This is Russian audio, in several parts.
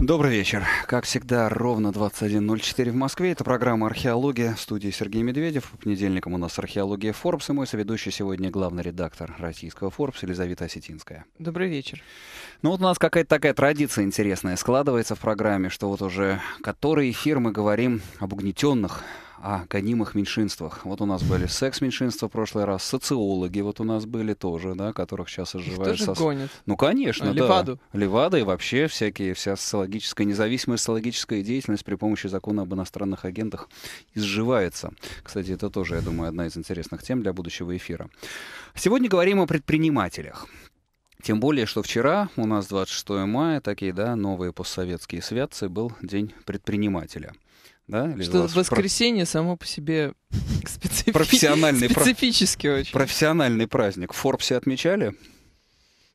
Добрый вечер. Как всегда, ровно 21.04 в Москве. Это программа «Археология» в студии Сергей Медведев. По понедельникам у нас «Археология Forbes» и мой соведущий сегодня главный редактор российского Forbes Елизавета Осетинская. Добрый вечер. Ну вот у нас какая-то такая традиция интересная складывается в программе, что вот уже который эфир мы говорим об угнетенных, о гонимых меньшинствах. Вот у нас были секс-меньшинства в прошлый раз, социологи вот у нас были тоже, да, которых сейчас изживают. Их тоже сос... гонят. Ну, конечно, а, Леваду. да. Левада и вообще всякие, вся социологическая, независимая социологическая деятельность при помощи закона об иностранных агентах изживается. Кстати, это тоже, я думаю, одна из интересных тем для будущего эфира. Сегодня говорим о предпринимателях. Тем более, что вчера, у нас 26 мая, такие, да, новые постсоветские святцы, был День предпринимателя да? Или что воскресенье про... само по себе специфический, профессиональный специфический очень. Профессиональный праздник. В Форбсе отмечали?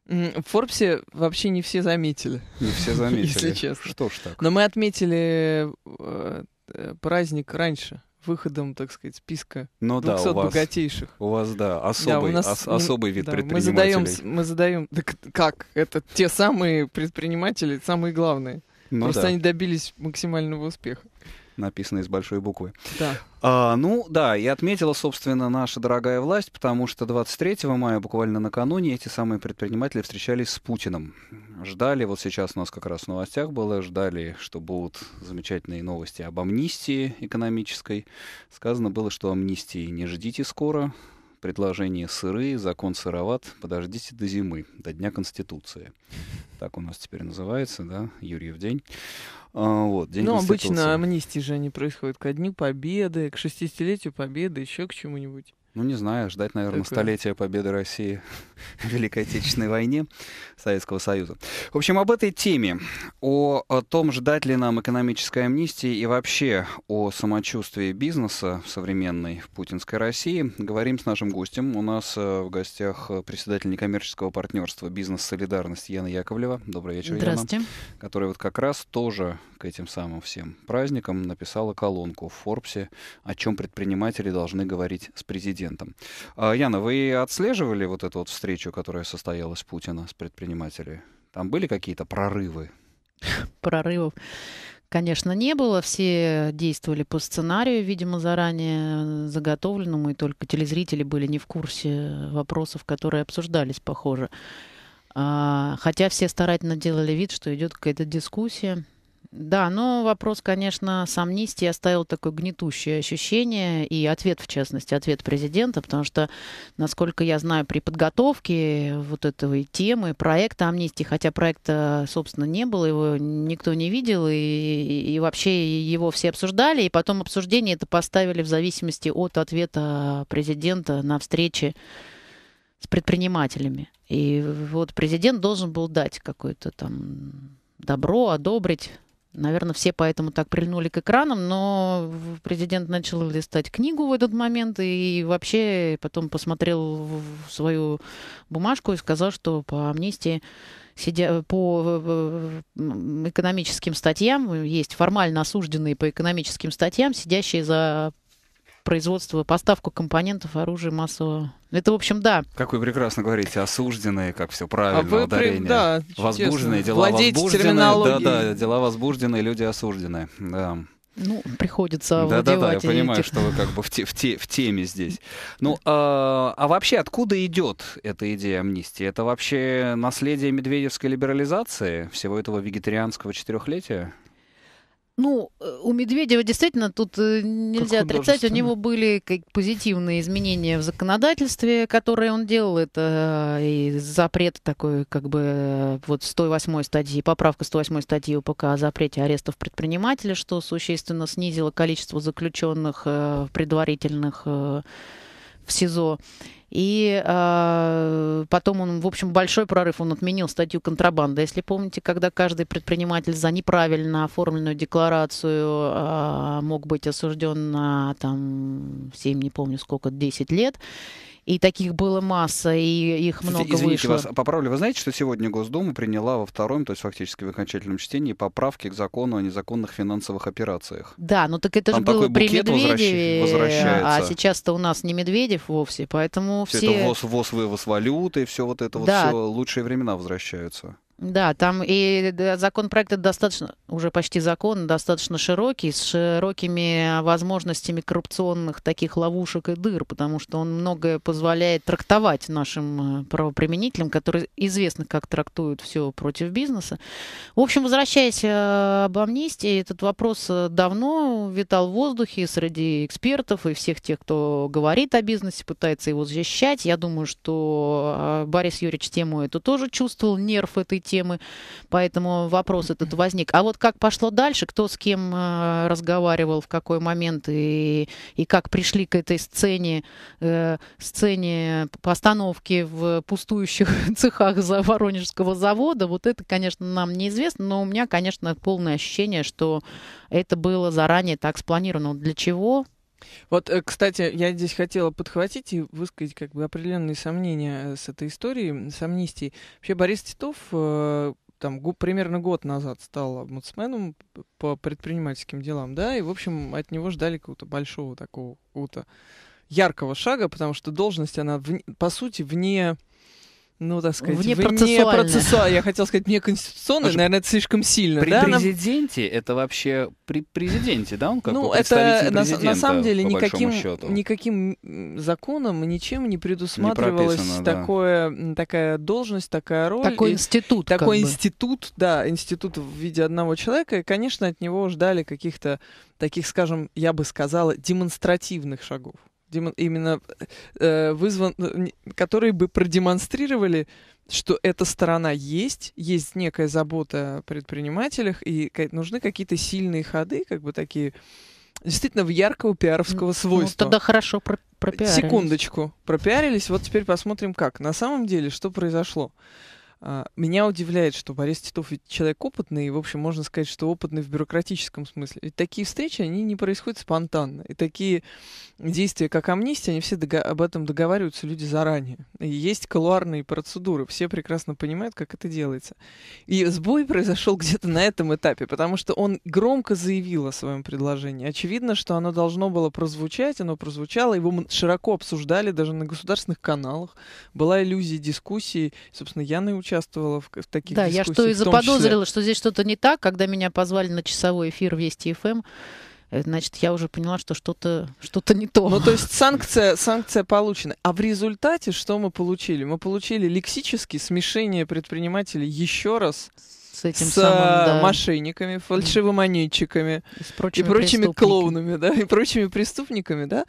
В Форбсе вообще не все заметили. Не все заметили. Если честно. Что ж так. Но мы отметили э, э, праздник раньше выходом, так сказать, списка ну, 200 да, у вас, богатейших. У вас, да, особый, да, нас, ос, особый вид да, предпринимателей. Мы задаем, мы задаем, как, это те самые предприниматели, самые главные. Ну, Просто да. они добились максимального успеха написано из большой буквы. Да. А, ну да, и отметила, собственно, наша дорогая власть, потому что 23 мая, буквально накануне, эти самые предприниматели встречались с Путиным. Ждали, вот сейчас у нас как раз в новостях было, ждали, что будут замечательные новости об амнистии экономической. Сказано было, что амнистии не ждите скоро, Предложение сырые, закон сыроват, подождите до зимы, до Дня Конституции. Так у нас теперь называется, да, Юрьев день. А, вот, день ну, обычно амнистии же они происходят ко Дню Победы, к 60-летию Победы, еще к чему-нибудь. Ну, не знаю, ждать, наверное, Такое. столетия победы России в Великой Отечественной войне Советского Союза. В общем, об этой теме, о, о том, ждать ли нам экономической амнистии и вообще о самочувствии бизнеса в современной в путинской России, говорим с нашим гостем. У нас э, в гостях председатель некоммерческого партнерства «Бизнес-солидарность» Яна Яковлева. Добрый вечер, Здравствуйте. Яна. Которая вот как раз тоже к этим самым всем праздникам написала колонку в Форбсе, о чем предприниматели должны говорить с президентом. А, Яна, вы отслеживали вот эту вот встречу, которая состоялась Путина с предпринимателями? Там были какие-то прорывы? Прорывов, конечно, не было. Все действовали по сценарию, видимо, заранее заготовленному, и только телезрители были не в курсе вопросов, которые обсуждались, похоже. А, хотя все старательно делали вид, что идет какая-то дискуссия. Да, но вопрос, конечно, с амнистией оставил такое гнетущее ощущение, и ответ, в частности, ответ президента, потому что, насколько я знаю, при подготовке вот этой темы, проекта амнистии, хотя проекта, собственно, не было, его никто не видел, и, и вообще его все обсуждали, и потом обсуждение это поставили в зависимости от ответа президента на встрече с предпринимателями. И вот президент должен был дать какое-то там добро, одобрить Наверное, все поэтому так прильнули к экранам, но президент начал листать книгу в этот момент и вообще потом посмотрел в свою бумажку и сказал, что по амнистии сидя, по экономическим статьям, есть формально осужденные по экономическим статьям, сидящие за производство и поставку компонентов оружия массового. Это, в общем, да. Как вы прекрасно говорите, осужденные, как все а правильно, а вы, ударение. Да, возбужденные, дела Владеете возбужденные. Да, да, дела возбужденные, люди осужденные. Да. Ну, приходится Да, да, да, я понимаю, что вы как бы в, те, в, те, в теме здесь. Ну, а, а вообще откуда идет эта идея амнистии? Это вообще наследие медведевской либерализации, всего этого вегетарианского четырехлетия? Ну, э, у Медведева действительно тут э, нельзя отрицать. У него были позитивные изменения в законодательстве, которые он делал. Это э, и запрет такой, как бы, вот 108 статьи, поправка 108 статьи УПК о запрете арестов предпринимателя, что существенно снизило количество заключенных предварительных в СИЗО. И э, потом он, в общем, большой прорыв, он отменил статью контрабанда. Если помните, когда каждый предприниматель за неправильно оформленную декларацию э, мог быть осужден на там, 7, не помню сколько, 10 лет, и таких было масса, и их много Извините вышло. вас, а поправлю. Вы знаете, что сегодня Госдума приняла во втором, то есть фактически в окончательном чтении, поправки к закону о незаконных финансовых операциях. Да, ну так это Там же было при Медведеве, а сейчас-то у нас не Медведев вовсе, поэтому все... все... Это ВОЗ, вывоз валюты, все вот это да. вот все, лучшие времена возвращаются. Да, там и закон проекта достаточно, уже почти закон, достаточно широкий, с широкими возможностями коррупционных таких ловушек и дыр, потому что он многое позволяет трактовать нашим э, правоприменителям, которые известны как трактуют все против бизнеса. В общем, возвращаясь э, об амнистии, этот вопрос э, давно витал в воздухе среди экспертов и всех тех, кто говорит о бизнесе, пытается его защищать. Я думаю, что Борис Юрьевич тему эту тоже чувствовал, нерв этой темы, поэтому вопрос этот возник. А вот как пошло дальше, кто с кем э, разговаривал, в какой момент и, и как пришли к этой сцене, э, сцене постановки в пустующих цехах за Воронежского завода, вот это, конечно, нам неизвестно, но у меня, конечно, полное ощущение, что это было заранее так спланировано. Для чего? Вот, э, кстати, я здесь хотела подхватить и высказать как бы определенные сомнения э, с этой историей, с амнистией. Вообще Борис Титов э, там примерно год назад стал омбудсменом по предпринимательским делам, да, и, в общем, от него ждали какого-то большого такого, какого-то яркого шага, потому что должность, она, в, по сути, вне ну, так сказать, вне процессуально. Я хотел сказать, вне конституционно, наверное, это слишком сильно. При да? президенте это вообще при президенте, да, он как ну, это на, на самом деле никаким, никаким законом ничем не предусматривалась не такое, да. такая должность, такая роль. Такой и, институт. Такой институт, бы. да, институт в виде одного человека. И, конечно, от него ждали каких-то таких, скажем, я бы сказала, демонстративных шагов именно э, вызван, э, которые бы продемонстрировали, что эта сторона есть, есть некая забота о предпринимателях, и нужны какие-то сильные ходы, как бы такие действительно в яркого пиаровского ну, свойства. Ну, тогда хорошо про пропиарились. Секундочку, пропиарились, вот теперь посмотрим как. На самом деле, что произошло? А, меня удивляет, что Борис Титов ведь человек опытный, и, в общем, можно сказать, что опытный в бюрократическом смысле. Ведь такие встречи, они не происходят спонтанно. И такие действия, как амнистия, они все об этом договариваются люди заранее. И есть колуарные процедуры, все прекрасно понимают, как это делается. И сбой произошел где-то на этом этапе, потому что он громко заявил о своем предложении. Очевидно, что оно должно было прозвучать, оно прозвучало, его широко обсуждали даже на государственных каналах. Была иллюзия дискуссии, собственно, я научилась участвовала в, в таких да, дискуссиях. Да, я что и заподозрила, числе... что здесь что-то не так, когда меня позвали на часовой эфир Вести ФМ эм», э, значит, я уже поняла, что что-то что, -то, не то. Ну, то есть санкция, санкция получена. А в результате что мы получили? Мы получили лексически смешение предпринимателей еще раз с, этим с самым, э, да. мошенниками, фальшивомонетчиками и, с прочими и прочими клоунами, да, и прочими преступниками, да.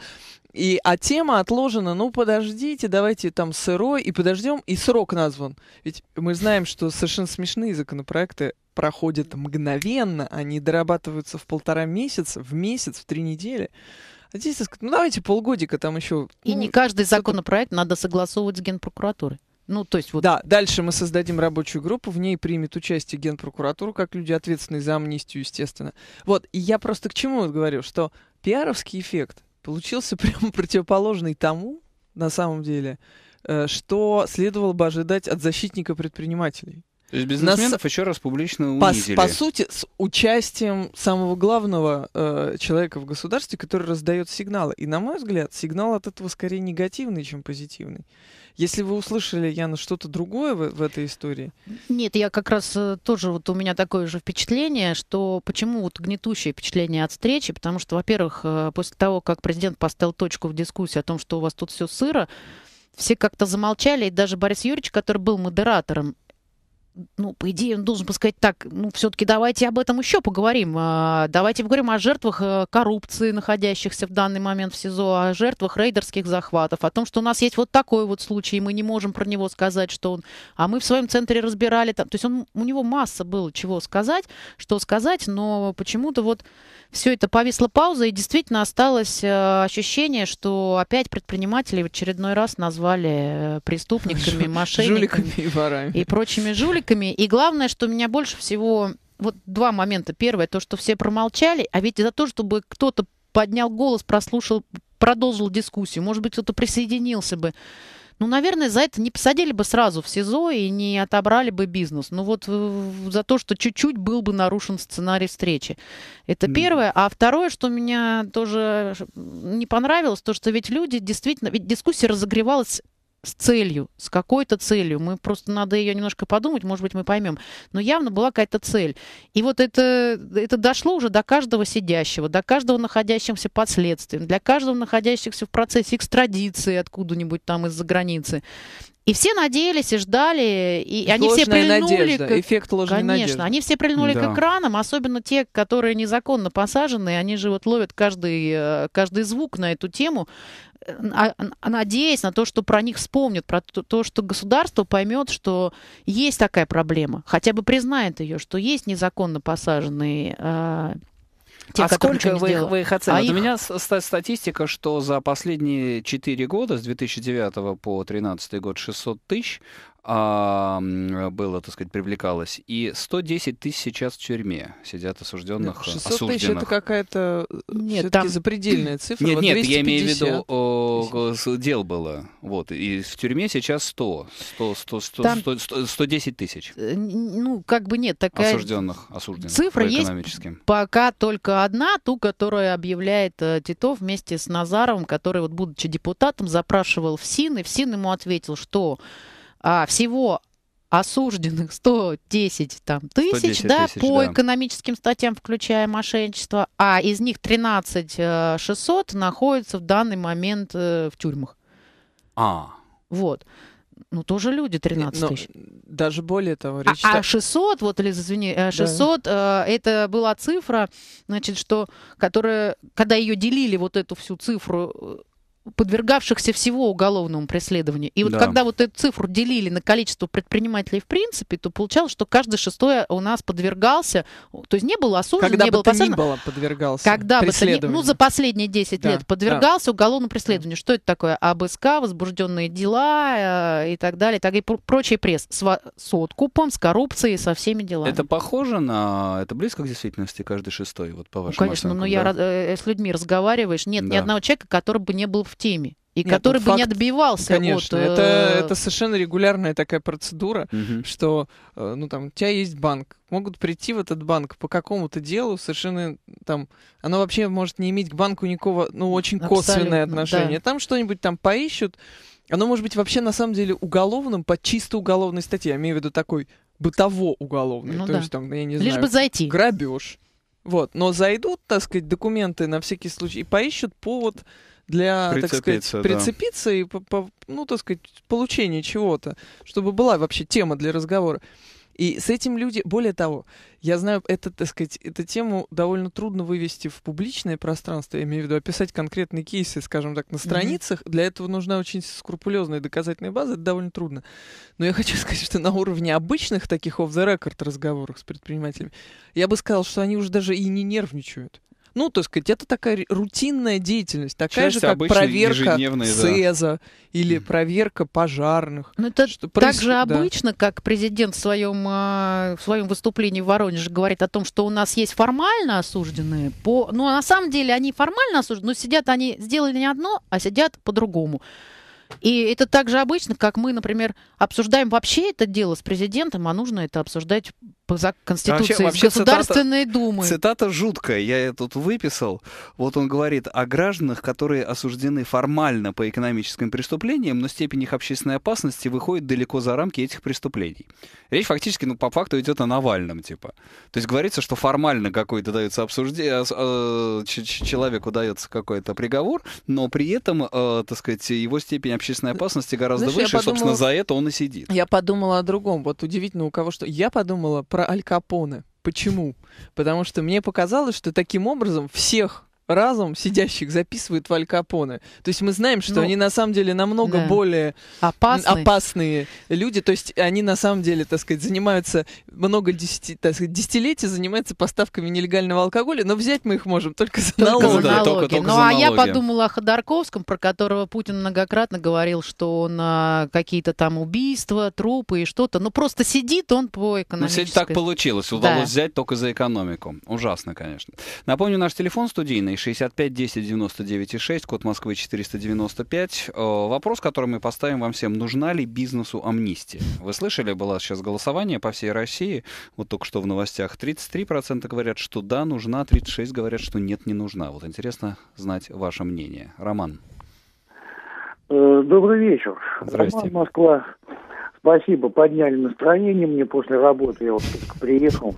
И, а тема отложена, ну подождите, давайте там сырой, и подождем, и срок назван. Ведь мы знаем, что совершенно смешные законопроекты проходят мгновенно, они дорабатываются в полтора месяца, в месяц, в три недели. А здесь, так сказать, ну давайте полгодика там еще. И ну, не каждый законопроект надо согласовывать с Генпрокуратурой. Ну, то есть вот... Да, дальше мы создадим рабочую группу, в ней примет участие Генпрокуратура, как люди ответственные за амнистию, естественно. Вот, и я просто к чему вот говорю, что пиаровский эффект – получился прямо противоположный тому, на самом деле, э, что следовало бы ожидать от защитника предпринимателей. То есть бизнесменов Нас, еще раз публично унизили. По, по сути, с участием самого главного э, человека в государстве, который раздает сигналы. И, на мой взгляд, сигнал от этого скорее негативный, чем позитивный. Если вы услышали, Яна, что-то другое в, в этой истории? Нет, я как раз э, тоже, вот у меня такое же впечатление, что почему вот гнетущее впечатление от встречи, потому что, во-первых, э, после того, как президент поставил точку в дискуссии о том, что у вас тут все сыро, все как-то замолчали, и даже Борис Юрьевич, который был модератором, ну, по идее, он должен бы сказать так, ну, все-таки давайте об этом еще поговорим. А, давайте поговорим о жертвах э, коррупции, находящихся в данный момент в СИЗО, о жертвах рейдерских захватов, о том, что у нас есть вот такой вот случай, и мы не можем про него сказать, что он... А мы в своем центре разбирали... Там... То есть он, у него масса было чего сказать, что сказать, но почему-то вот все это повисла пауза, и действительно осталось э, ощущение, что опять предприниматели в очередной раз назвали э, преступниками, мошенниками и, и прочими жуликами роликами. И главное, что меня больше всего... Вот два момента. Первое, то, что все промолчали, а ведь за то, чтобы кто-то поднял голос, прослушал, продолжил дискуссию, может быть, кто-то присоединился бы. Ну, наверное, за это не посадили бы сразу в СИЗО и не отобрали бы бизнес. Ну вот э, за то, что чуть-чуть был бы нарушен сценарий встречи. Это первое. А второе, что меня тоже э, не понравилось, то, что ведь люди действительно... Ведь дискуссия разогревалась с целью, с какой-то целью. Мы просто надо ее немножко подумать, может быть, мы поймем. Но явно была какая-то цель. И вот это, это дошло уже до каждого сидящего, до каждого находящегося под следствием, для каждого находящегося в процессе экстрадиции откуда-нибудь там из-за границы. И все надеялись и ждали, и, и они все прильнули к... эффект ложной Конечно, надежды. они все прильнули да. к экранам, особенно те, которые незаконно посажены, они же вот ловят каждый, э, каждый звук на эту тему, э, а, а, надеясь на то, что про них вспомнят, про то, что государство поймет, что есть такая проблема, хотя бы признает ее, что есть незаконно посаженные а, те, а сколько вы их, вы их а оцениваете? А их... У меня статистика, что за последние 4 года, с 2009 по 2013 год, 600 тысяч а, было, так сказать, привлекалось. И 110 тысяч сейчас в тюрьме сидят осужденных. 600 осужденных. тысяч это какая-то э, нет, там... запредельная цифра. Нет, вот нет, я имею в виду о, дел было. Вот. И в тюрьме сейчас 100. 100, 100, 100, там... 100, 100 110 тысяч. Э, ну, как бы нет, такая... Осужденных, осужденных. Цифра есть пока только одна, ту, которая объявляет э, Титов вместе с Назаровым, который, вот, будучи депутатом, запрашивал в СИН, и в СИН ему ответил, что а, всего осужденных 110 там, тысяч, 110 да, тысяч, по да. экономическим статьям, включая мошенничество, а из них 13 600 э, находятся в данный момент э, в тюрьмах. А. Вот. Ну, тоже люди 13 ну, тысяч. Даже более того, а, речь... А, так... а 600, вот, Лиза, извини, 600, э, да. э, это была цифра, значит, что, которая, когда ее делили, вот эту всю цифру подвергавшихся всего уголовному преследованию. И вот да. когда вот эту цифру делили на количество предпринимателей в принципе, то получалось, что каждый шестой у нас подвергался, то есть не был осужден, когда не был посажен. Когда бы подвергался Когда бы то ни, ну, за последние 10 да. лет подвергался да. уголовному преследованию. Что это такое? АБСК, возбужденные дела э, и так далее, и, так, и прочий пресс. С, с откупом, с коррупцией, со всеми делами. Это похоже на... Это близко к действительности каждый шестой, вот по вашему Ну, конечно, оценкам, но да? я, э, э, с людьми разговариваешь, нет да. ни одного человека, который бы не был в теме. И Нет, который бы факт, не отбивался конечно, от... Э, это, это совершенно регулярная такая процедура, угу. что, э, ну, там, у тебя есть банк, могут прийти в этот банк по какому-то делу совершенно, там, оно вообще может не иметь к банку никакого, ну, очень косвенное отношение. Да. Там что-нибудь там поищут, оно может быть вообще, на самом деле, уголовным по чисто уголовной статье, я имею в виду такой бытово-уголовный, ну, то да. есть, там, я не Лишь знаю... Лишь бы зайти. Грабеж. Вот, но зайдут, так сказать, документы на всякий случай и поищут повод... По для, так сказать, да. прицепиться и, по, по, ну, так сказать, получения чего-то, чтобы была вообще тема для разговора. И с этим люди, более того, я знаю, это, так сказать, эту тему довольно трудно вывести в публичное пространство, я имею в виду описать конкретные кейсы, скажем так, на страницах. Mm-hmm. Для этого нужна очень скрупулезная доказательная база, это довольно трудно. Но я хочу сказать, что на уровне обычных таких off the record разговоров с предпринимателями, я бы сказал, что они уже даже и не нервничают. Ну, так сказать, это такая рутинная деятельность, такая Часть же, как проверка СЭЗа да. или проверка пожарных. Ну, это что так происходит, же обычно, да. как президент в своем, а, в своем выступлении в Воронеже говорит о том, что у нас есть формально осужденные. По... Ну, а на самом деле они формально осуждены, но сидят они, сделали не одно, а сидят по-другому. И это так же обычно, как мы, например, обсуждаем вообще это дело с президентом, а нужно это обсуждать по Конституции вообще, вообще Государственной цитата, Думы. Цитата жуткая, я тут выписал. Вот он говорит о гражданах, которые осуждены формально по экономическим преступлениям, но степень их общественной опасности выходит далеко за рамки этих преступлений. Речь фактически, ну, по факту идет о Навальном, типа. То есть говорится, что формально какой-то дается обсуждение, э, э человеку дается какой-то приговор, но при этом, э, так сказать, его степень общественной э, опасности гораздо Знаешь, выше, подумала, и, собственно, за это он и сидит. Я подумала о другом. Вот удивительно, у кого что. Я подумала про Аль Капоне. Почему? Потому что мне показалось, что таким образом всех разум сидящих записывает в Капоне. То есть мы знаем, что ну, они на самом деле намного да. более Опасный. опасные люди. То есть они на самом деле, так сказать, занимаются много десяти, так сказать, десятилетий занимаются поставками нелегального алкоголя, но взять мы их можем только за только налоги. За налоги. только, только ну за налоги. а я подумала о Ходорковском, про которого Путин многократно говорил, что он а, какие-то там убийства, трупы и что-то. Ну просто сидит он по ну, экономической... Ну так получилось. Удалось да. взять только за экономику. Ужасно, конечно. Напомню, наш телефон студийный телефоне 65 10 99 6, код Москвы 495. Э, вопрос, который мы поставим вам всем. Нужна ли бизнесу амнистия? Вы слышали, было сейчас голосование по всей России, вот только что в новостях. 33% говорят, что да, нужна, 36% говорят, что нет, не нужна. Вот интересно знать ваше мнение. Роман. Э, добрый вечер. Здравствуйте, Роман, Москва. Спасибо, подняли настроение мне после работы. Я вот приехал.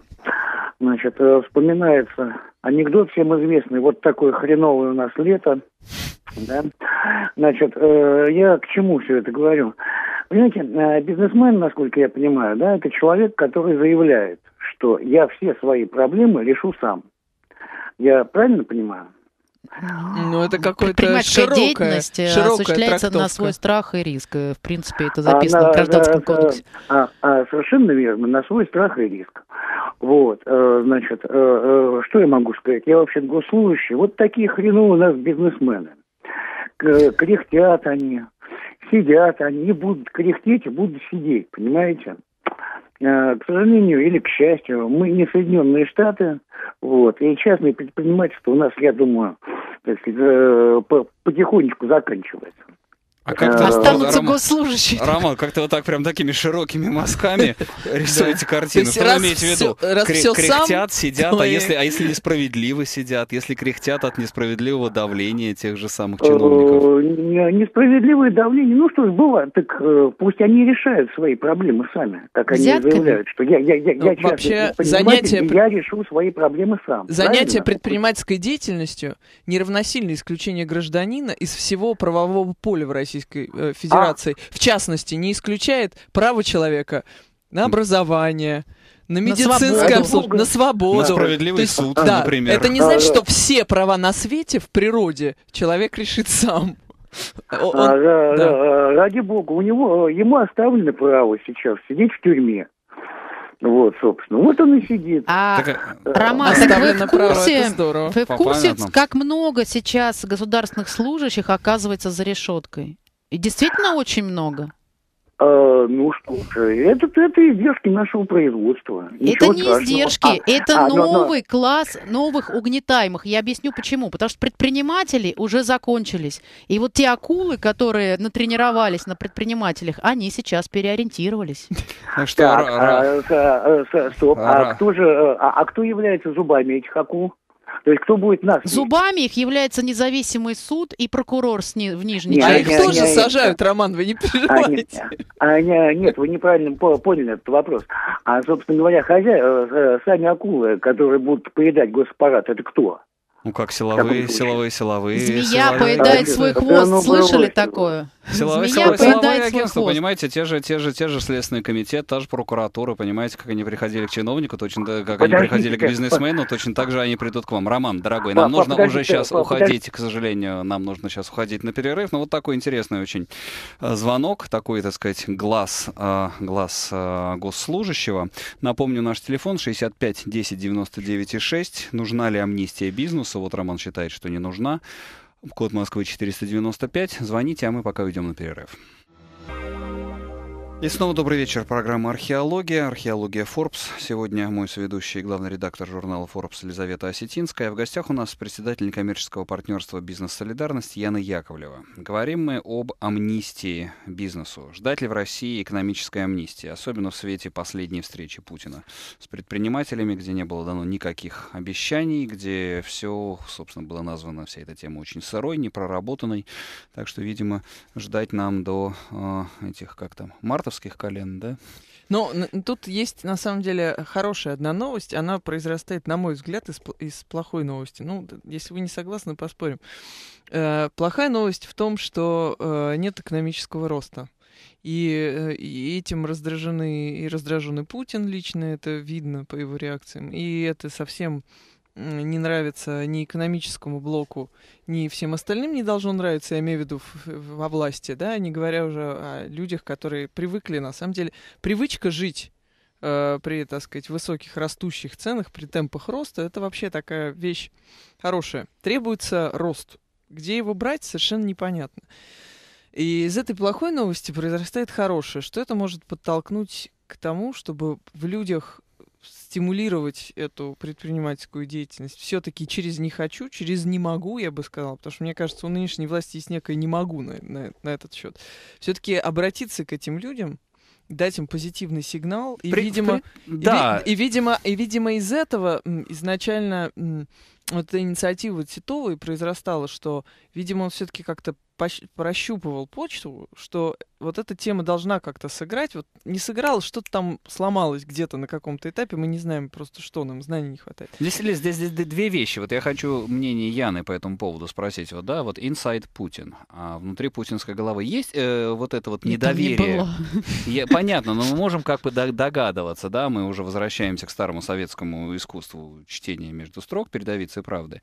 Значит, э, вспоминается анекдот всем известный. Вот такое хреновое у нас лето. Да? Значит, э, я к чему все это говорю? Понимаете, э, бизнесмен, насколько я понимаю, да, это человек, который заявляет, что я все свои проблемы решу сам. Я правильно понимаю? Ну, это какое-то широкое, э, широкое осуществляется трактовка. на свой страх и риск. Э, в принципе, это записано Она, в Гражданском да, э, кодексе. А, а, совершенно верно, на свой страх и риск. Вот, значит, что я могу сказать? Я вообще госслужащий. Вот такие хрену у нас бизнесмены. Кряхтят они, сидят они, не будут кряхтеть и будут сидеть, понимаете? Э, к сожалению или к счастью, мы не Соединенные Штаты, вот, и частное предпринимательство у нас, я думаю, так сказать, э, потихонечку заканчивается. А как э, Останутся Роман, госслужащие. Роман, как-то вот так прям такими широкими мазками рисуете картину. Что вы имеете в виду? Кряхтят, сидят, а, а если несправедливо сидят, если кряхтят от несправедливого давления тех же самых э, чиновников? Несправедливое давление, ну что ж, было, так э, пусть они решают свои проблемы сами. Так они заявляют, что я вообще занятие я решу свои проблемы сам. Занятие предпринимательской деятельностью неравносильно исключение гражданина из всего правового поля в России. Российской э, Федерации, а? в частности, не исключает право человека на образование, на медицинское обслуживание, на свободу. На справедливый есть, суд, да, например. Это не значит, а, что все права на свете в природе человек решит сам. А, он, а, да, да. Ради бога, у него ему оставлено право сейчас сидеть в тюрьме. Вот, собственно, вот он и сидит. А, так, э, Роман, так вы в курсе, вы в курсе как много сейчас государственных служащих оказывается за решеткой? И действительно очень много? А, ну что же, это, это издержки нашего производства. Ничего это не страшного. издержки, а, это а, новый но, но... класс новых угнетаемых. Я объясню почему. Потому что предприниматели уже закончились. И вот те акулы, которые натренировались на предпринимателях, они сейчас переориентировались. А так, а, а, а, стоп, а кто же, а кто является зубами этих акул? То есть кто будет нас? Зубами их является независимый суд и прокурор с ни... в Нижней. Нет, а их нет, тоже нет, сажают, нет. Роман, вы не переживайте. А, нет, а, нет, вы неправильно поняли этот вопрос. А, собственно говоря, хозя... Э, э, сами акулы, которые будут поедать госпарат, это кто? Ну как, силовые, силовые, силовые. Змея силовые. поедает свой хвост. Да, Слышали такое? Силовые, Змея силовые, поедает силовые агентства, свой хвост. понимаете, те же, те же, те же Следственный комитет, та же прокуратура, понимаете, как они приходили к чиновнику, точно как подождите, они приходили к бизнесмену, точно так же они придут к вам. Роман, дорогой, нам нужно уже сейчас папа, уходить, к сожалению, нам нужно сейчас уходить на перерыв, но ну, вот такой интересный очень э, звонок, такой, так сказать, глаз, э, глаз э, госслужащего. Напомню, наш телефон 65 10 99 6. Нужна ли амнистия бизнесу? вопроса вот Роман считает, что не нужна. Код Москвы 495. Звоните, а мы пока уйдем на перерыв. И снова добрый вечер. Программа «Археология», «Археология Forbes. Сегодня мой соведущий и главный редактор журнала Forbes Елизавета Осетинская. В гостях у нас председатель некоммерческого партнерства «Бизнес Солидарность» Яна Яковлева. Говорим мы об амнистии бизнесу. Ждать ли в России экономической амнистии, особенно в свете последней встречи Путина с предпринимателями, где не было дано никаких обещаний, где все, собственно, было названо, вся эта тема очень сырой, непроработанной. Так что, видимо, ждать нам до э, этих, как там, марта мартовских колен, да? Но ну, тут есть, на самом деле, хорошая одна новость. Она произрастает, на мой взгляд, из, из плохой новости. Ну, если вы не согласны, поспорим. Э, плохая новость в том, что э, нет экономического роста. И, э, и этим раздражены и раздражен Путин лично, это видно по его реакциям. И это совсем не нравится ни экономическому блоку, ни всем остальным не должно нравиться, я имею в виду во власти, да, не говоря уже о людях, которые привыкли, на самом деле, привычка жить э, при, так сказать, высоких растущих ценах, при темпах роста, это вообще такая вещь хорошая. Требуется рост. Где его брать, совершенно непонятно. И из этой плохой новости произрастает хорошее, что это может подтолкнуть к тому, чтобы в людях стимулировать эту предпринимательскую деятельность все-таки через не хочу, через не могу, я бы сказала, потому что мне кажется, у нынешней власти есть некое не могу на, на, на этот счет. Все-таки обратиться к этим людям, дать им позитивный сигнал, и, при, видимо, при... да. и, и, видимо, и, видимо, из этого изначально вот эта инициатива Титова и произрастала, что, видимо, он все-таки как-то прощупывал почту, что вот эта тема должна как-то сыграть. Вот не сыграла, что-то там сломалось где-то на каком-то этапе, мы не знаем просто, что нам знаний не хватает. Здесь, здесь, здесь, здесь две вещи. Вот я хочу мнение Яны по этому поводу спросить. Вот, да, вот Inside Путин. А внутри путинской головы есть э, вот это вот недоверие? Не я, понятно, но мы можем как бы догадываться, да, мы уже возвращаемся к старому советскому искусству чтения между строк, передовицы правды.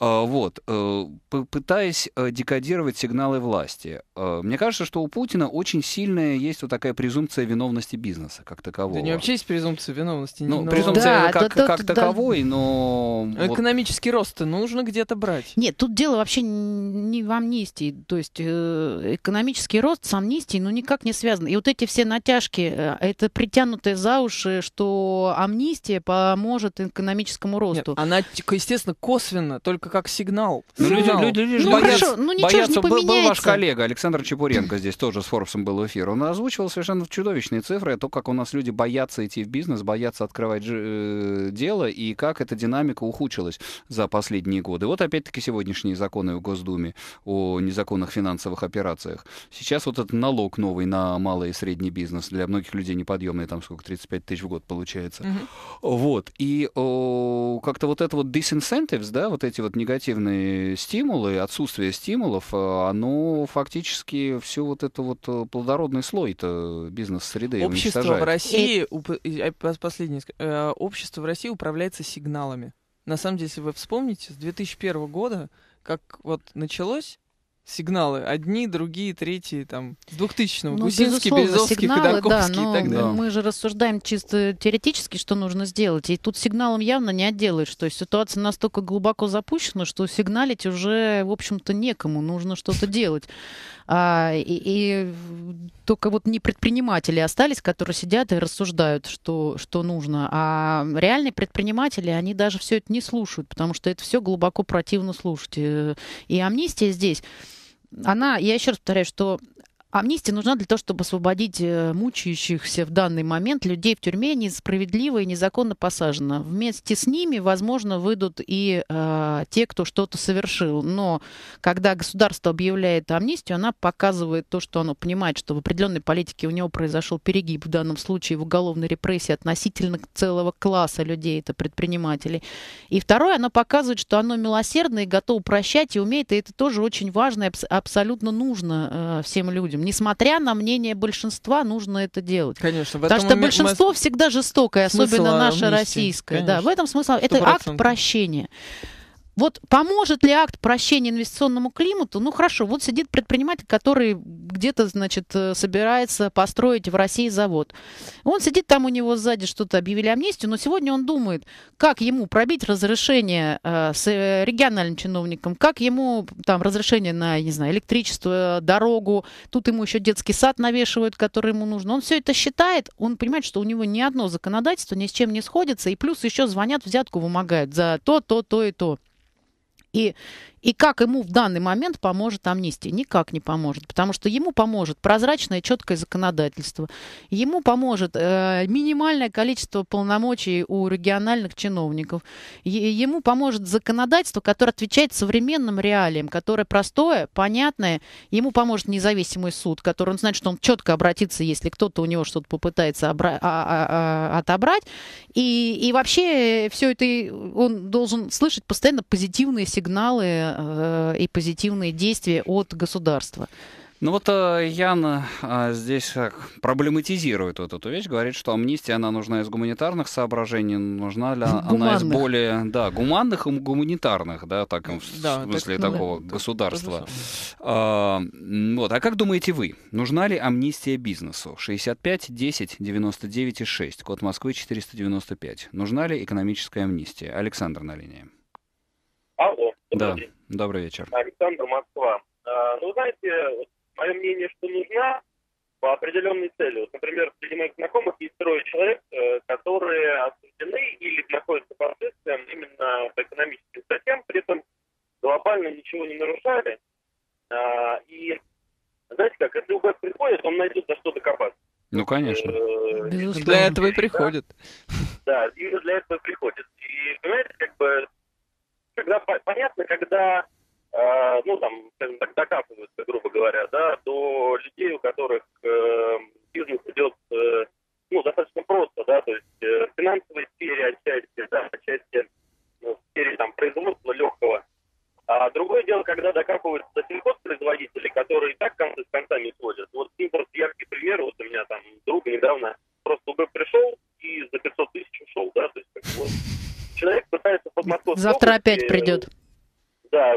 А, вот, э, пытаясь э, декодировать сигналы власти. А, мне кажется, что у Путина Путина очень сильная есть вот такая презумпция виновности бизнеса как такового. Да не вообще есть презумпция виновности. Ну, но... презумпция да, как, да, как да, таковой, да. но... Экономический вот... рост нужно где-то брать. Нет, тут дело вообще не в амнистии. То есть э, экономический рост с амнистией ну, никак не связан. И вот эти все натяжки, э, это притянутые за уши, что амнистия поможет экономическому росту. Нет, она, естественно, косвенно, только как сигнал. Ну, люди, люди, люди ну, боятся, хорошо, ну ничего боятся. не поменяется. Был, был ваш коллега Александр Чепуренко здесь тоже с Форбсом был эфир, он озвучивал совершенно чудовищные цифры о том, как у нас люди боятся идти в бизнес, боятся открывать э, дело, и как эта динамика ухудшилась за последние годы. Вот опять-таки сегодняшние законы в Госдуме о незаконных финансовых операциях. Сейчас вот этот налог новый на малый и средний бизнес для многих людей неподъемный, там сколько, 35 тысяч в год получается. Угу. Вот. И о, как-то вот это вот disincentives, да, вот эти вот негативные стимулы, отсутствие стимулов, а, оно фактически всю вот эту вот вот э, плодородный слой-то э, бизнес-среды Общество в России, э, а, последнее, общество в России управляется сигналами. На самом деле, если вы вспомните, с 2001 года, как вот началось, сигналы. Одни, другие, третьи, там, с 2000 -го. Ну, Гусинский, Березовский, сигналы, Ходорковский да, но и так далее. Мы же рассуждаем чисто теоретически, что нужно сделать. И тут сигналом явно не отделаешь. То есть ситуация настолько глубоко запущена, что сигналить уже, в общем-то, некому. Нужно что-то делать. А, и, и только вот не предприниматели остались, которые сидят и рассуждают, что, что нужно. А реальные предприниматели, они даже все это не слушают, потому что это все глубоко противно слушать. Э, и амнистия здесь, она, я еще раз повторяю, что Амнистия нужна для того, чтобы освободить э, мучающихся в данный момент людей в тюрьме несправедливо и незаконно посажено. Вместе с ними, возможно, выйдут и э, те, кто что-то совершил. Но когда государство объявляет амнистию, она показывает то, что оно понимает, что в определенной политике у него произошел перегиб, в данном случае в уголовной репрессии относительно целого класса людей, это предпринимателей. И второе, оно показывает, что оно милосердно и готово прощать и умеет, и это тоже очень важно и абс- абсолютно нужно э, всем людям. Несмотря на мнение большинства, нужно это делать. Конечно. Потому что большинство мы... всегда жестокое, особенно наше российское. Да, в этом смысл. Это акт прощения. Вот поможет ли акт прощения инвестиционному климату? Ну хорошо, вот сидит предприниматель, который где-то, значит, э, собирается построить в России завод. Он сидит там у него сзади, что-то объявили амнистию, но сегодня он думает, как ему пробить разрешение э, с э, региональным чиновником, как ему там разрешение на, не знаю, электричество, дорогу, тут ему еще детский сад навешивают, который ему нужно. Он все это считает, он понимает, что у него ни одно законодательство ни с чем не сходится, и плюс еще звонят, взятку вымогают за то, то, то и то. И и как ему в данный момент поможет амнистия? Никак не поможет, потому что ему поможет прозрачное, четкое законодательство. Ему поможет э, минимальное количество полномочий у региональных чиновников. Е- ему поможет законодательство, которое отвечает современным реалиям, которое простое, понятное. Ему поможет независимый суд, который он знает, что он четко обратится, если кто-то у него что-то попытается обра- а- а- а-, а отобрать. И, и вообще все это он должен слышать постоянно позитивные сигналы Э, и позитивные действия от государства. Ну вот э, Ян э, здесь проблематизирует вот эту вещь, говорит, что амнистия, она нужна из гуманитарных соображений, нужна ли она из более, да, гуманных и гуманитарных, да, так в да, смысле так, такого ну, государства. А, вот, а как думаете вы, нужна ли амнистия бизнесу? 65, 10, 99 и 6, код Москвы 495. Нужна ли экономическая амнистия? Александр на линии. Алло. Да. Добрый Добрый вечер. Александр, Москва. А, ну, знаете, мое мнение, что нужна по определенной цели. Вот, например, среди моих знакомых есть трое человек, э, которые осуждены или находятся под следствием именно по экономическим статьям, при этом глобально ничего не нарушали. А, и знаете как, если УБЭС приходит, он найдет за что докопаться. Ну, конечно. Э, Безусловно. Для этого и приходит. Да, именно для этого и приходит. И, понимаете, как бы когда понятно, когда э, ну там, скажем так, докапываются, грубо говоря, да, до людей, у которых э, бизнес идет Завтра опять придет. Да,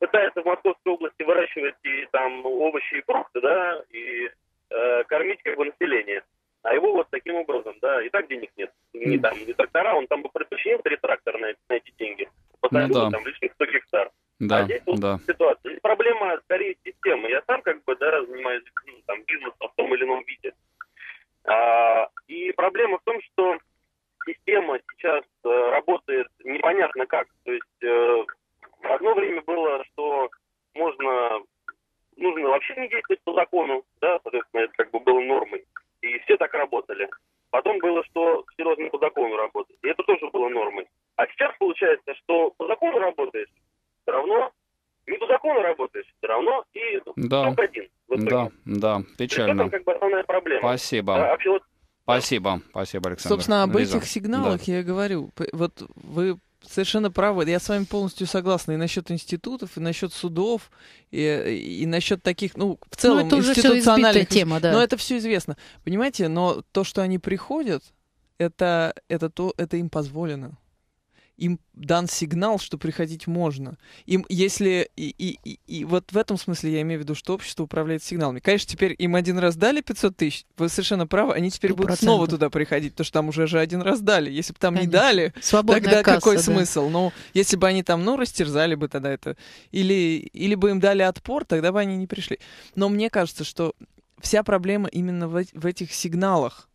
пытается в Московской области выращивать и там овощи и фрукты, да, и э, кормить как бы население. А его вот таким образом, да, и так денег нет. Не там, не трактора, он там бы предпочинил три трактора на, на эти деньги. Ну посадил ну, да. там лишних 100 гектар. Да, а здесь вот да. ситуация Да, печально. Это как бы основная проблема. Спасибо. Спасибо, спасибо, Александр. Собственно, об Лиза. этих сигналах да. я говорю. Вот вы совершенно правы. Я с вами полностью согласна и насчет институтов, и насчет судов, и, и насчет таких, ну, в ну, целом, ну, это уже институциональных... тема, да. Но это все известно. Понимаете, но то, что они приходят, это, это то, это им позволено. Им дан сигнал, что приходить можно. Им, если и, и, и, и вот в этом смысле я имею в виду, что общество управляет сигналами. Конечно, теперь им один раз дали 500 тысяч, вы совершенно правы, они теперь 100%. будут снова туда приходить, потому что там уже же один раз дали. Если бы там Конечно. не дали, Свободная тогда касса, какой да. смысл? Ну, если бы они там, ну, растерзали бы тогда это, или, или бы им дали отпор, тогда бы они не пришли. Но мне кажется, что вся проблема именно в, в этих сигналах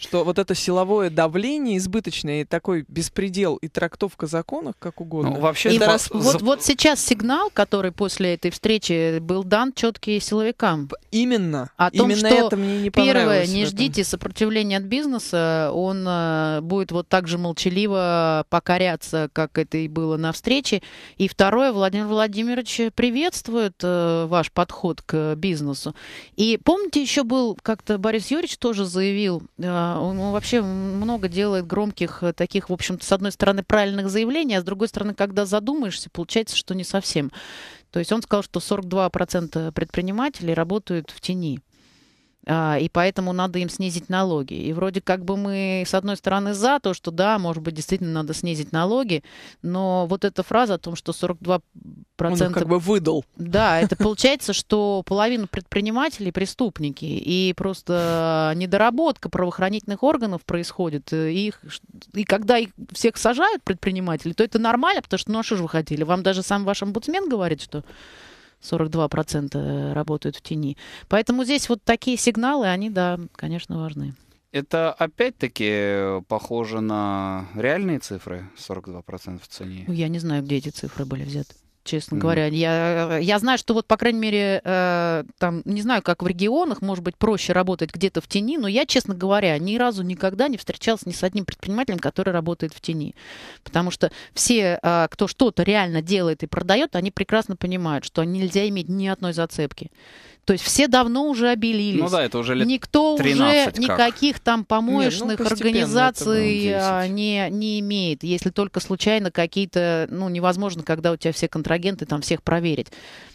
что вот это силовое давление избыточное, и такой беспредел и трактовка законов, как угодно. Ну, вообще, и это раз... вот, вот сейчас сигнал, который после этой встречи был дан четкий силовикам. Именно. О том, Именно что это мне не первое, не ждите сопротивления от бизнеса, он э, будет вот так же молчаливо покоряться, как это и было на встрече. И второе, Владимир Владимирович приветствует э, ваш подход к бизнесу. И помните, еще был как-то Борис Юрьевич тоже заявил, э, а, он вообще много делает громких э, таких, в общем-то, с одной стороны, правильных заявлений, а с другой стороны, когда задумаешься, получается, что не совсем. То есть он сказал, что 42% предпринимателей работают в тени. А, и поэтому надо им снизить налоги. И вроде как бы мы, с одной стороны, за то, что да, может быть, действительно надо снизить налоги, но вот эта фраза о том, что 42 процента... как бы выдал. Да, это получается, что половина предпринимателей преступники, и просто недоработка правоохранительных органов происходит. И, э, их, и когда их всех сажают, предприниматели, то это нормально, потому что, ну а что же вы хотели? Вам даже сам ваш омбудсмен говорит, что 42% э, работают в тени. Поэтому здесь вот такие сигналы, они, да, конечно, важны. Это опять-таки э, похоже на реальные цифры, 42% в цене? Ну, я не знаю, где эти цифры были взяты честно mm. говоря. Я, я знаю, что вот, по крайней мере, э, там, не знаю, как в регионах, может быть, проще работать где-то в тени, но я, честно говоря, ни разу никогда не встречалась ни с одним предпринимателем, который работает в тени. Потому что все, э, кто что-то реально делает и продает, они прекрасно понимают, что нельзя иметь ни одной зацепки. То есть все давно уже обелились. Ну да, это уже лет Никто 13 уже как. никаких там помоечных не, ну, организаций а, не, не имеет, если только случайно какие-то, ну, невозможно, когда у тебя все контрагенты, там всех проверить.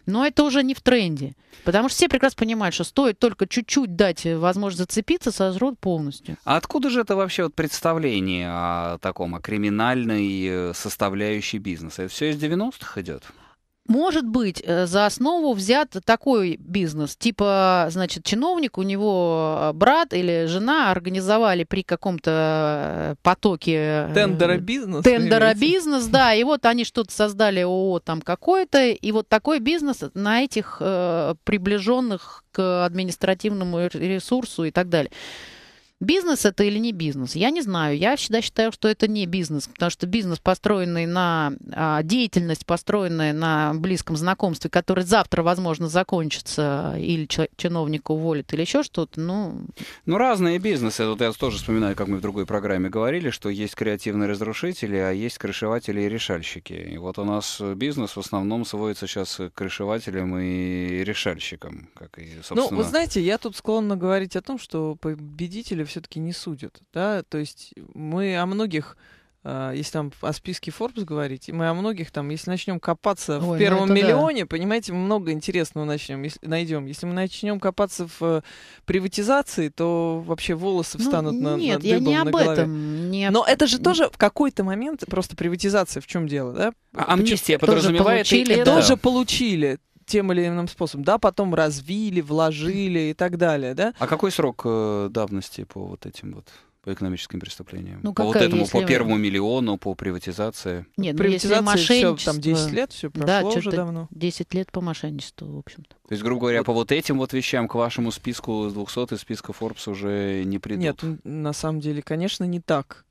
Но это уже не в тренде. Потому что все прекрасно понимают, что стоит только чуть-чуть дать возможность зацепиться, сожрут полностью. А откуда же это вообще вот представление о таком, о криминальной э, составляющей бизнеса? Это все из 90-х идет? может быть, э, за основу взят такой бизнес, типа, значит, чиновник, у него э, брат или жена организовали при каком-то э, потоке... Тендера бизнес. Тендера бизнес, да, и вот они что-то создали ООО там какое-то, и вот такой бизнес на этих э, приближенных к административному ресурсу и так далее. Бизнес это или не бизнес? Я не знаю. Я всегда считаю, что это не бизнес, потому что бизнес, построенный на а, деятельность, построенная на близком знакомстве, который завтра, возможно, закончится, или чиновника уволит, или еще что-то, ну... Ну, разные бизнесы. Вот я тоже вспоминаю, как мы в другой программе говорили, что есть креативные разрушители, а есть крышеватели и решальщики. И вот у нас бизнес в основном сводится сейчас к крышевателям и решальщикам. Как и, собственно... Ну, вы знаете, я тут склонна говорить о том, что победители все все-таки не судят, да, то есть мы о многих а, если там о списке Forbes говорить, мы о многих там, если начнем копаться Ой, в ну первом ну миллионе, да. понимаете, много интересного начнем, если, найдем. Если мы начнем копаться в э, приватизации, то вообще волосы ну, встанут ну, на Нет, над я не об этом. Не Но это же тоже в какой-то момент просто приватизация, в чем дело, да? А амнистия подразумевает тоже получили, и это. Тоже получили тем или иным способом. Да, потом развили, вложили и так далее, да? А какой срок э, давности по вот этим вот? по экономическим преступлениям. Ну, какая, по вот этому, по первому миллиону, по приватизации. Нет, приватизации ну, если мошенничество... все, там 10 лет, все прошло да, уже давно. 10 лет по мошенничеству, в общем-то. То есть, грубо говоря, вот. по вот этим вот вещам к вашему списку с 200 из списка Forbes уже не придут? Нет, на самом деле, конечно, не так.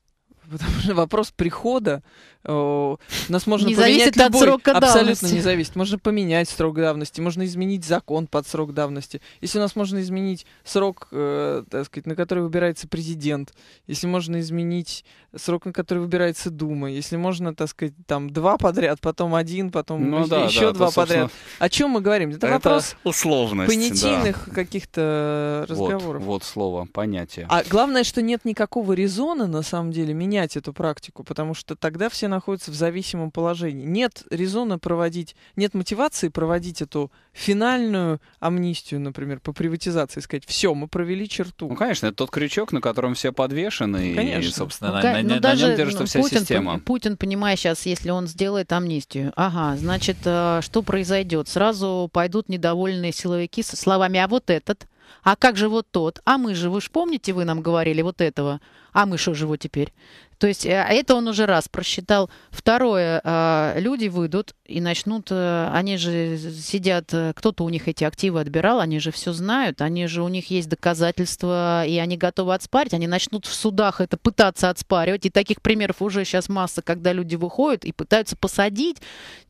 Потому что вопрос прихода э, нас можно не поменять зависит любой, от срока абсолютно давности. не зависит. Можно поменять срок давности, можно изменить закон под срок давности. Если у нас можно изменить срок, э, так сказать, на который выбирается президент, если можно изменить срок, на который выбирается Дума, если можно, так сказать, там два подряд, потом один, потом ну, да, еще да, два то, подряд. О чем мы говорим? Это, это вопрос условность, понятийных да. каких-то разговоров. Вот, вот слово, понятие. А главное, что нет никакого резона на самом деле меня менять эту практику, потому что тогда все находятся в зависимом положении. Нет резона проводить, нет мотивации проводить эту финальную амнистию, например, по приватизации, сказать, все, мы провели черту. Ну, конечно, это тот крючок, на котором все подвешены, ну, конечно. и, собственно, ну, на, ну, на, даже, на нем держится ну, вся Путин, система. Путин, понимая сейчас, если он сделает амнистию, ага, значит, э, что произойдет? Сразу пойдут недовольные силовики со словами, а вот этот, а как же вот тот, а мы же, вы же помните, вы нам говорили вот этого а мы что живу теперь? То есть э, это он уже раз просчитал. Второе, э, люди выйдут и начнут, э, они же сидят, кто-то у них эти активы отбирал, они же все знают, они же, у них есть доказательства, и они готовы отспарить, они начнут в судах это пытаться отспаривать, и таких примеров уже сейчас масса, когда люди выходят и пытаются посадить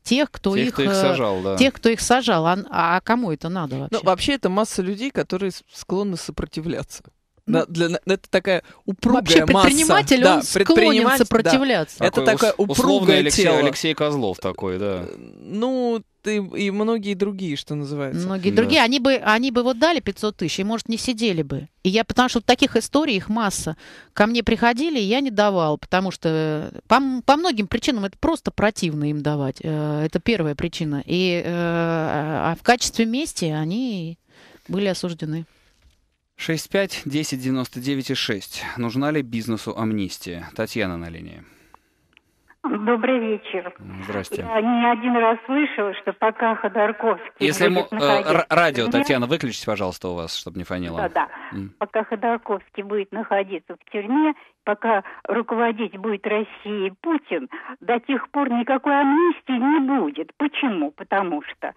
тех, кто тех, их, кто их сажал, да. тех, кто их сажал, а, а кому это надо ну, вообще? Ну, вообще это масса людей, которые склонны сопротивляться ну, для, ну, это такая упругая вообще масса. предприниматель, да, он предприниматель, сопротивляться. Да. это такая ус, упругое Алексей, тело. Алексей Козлов такой, да. Э, ну, и, и многие другие, что называется. Многие да. другие, они бы, они бы вот дали 500 тысяч, и, может, не сидели бы. И я, потому что таких историй их масса. Ко мне приходили, и я не давал, потому что э, по, по многим причинам это просто противно им давать. Э, это первая причина. И а в качестве мести они были осуждены. 6510996. Нужна ли бизнесу амнистия? Татьяна на линии. Добрый вечер. Здрасте. Я не один раз слышала, что пока Ходорковский... Если будет ему... Э, находиться... Э, радио, Татьяна, выключите, пожалуйста, у вас, чтобы не фонило. Да-да. Mm. Пока Ходорковский будет находиться в тюрьме, пока руководить будет Россией Путин, до тех пор никакой амнистии не будет. Почему? Потому что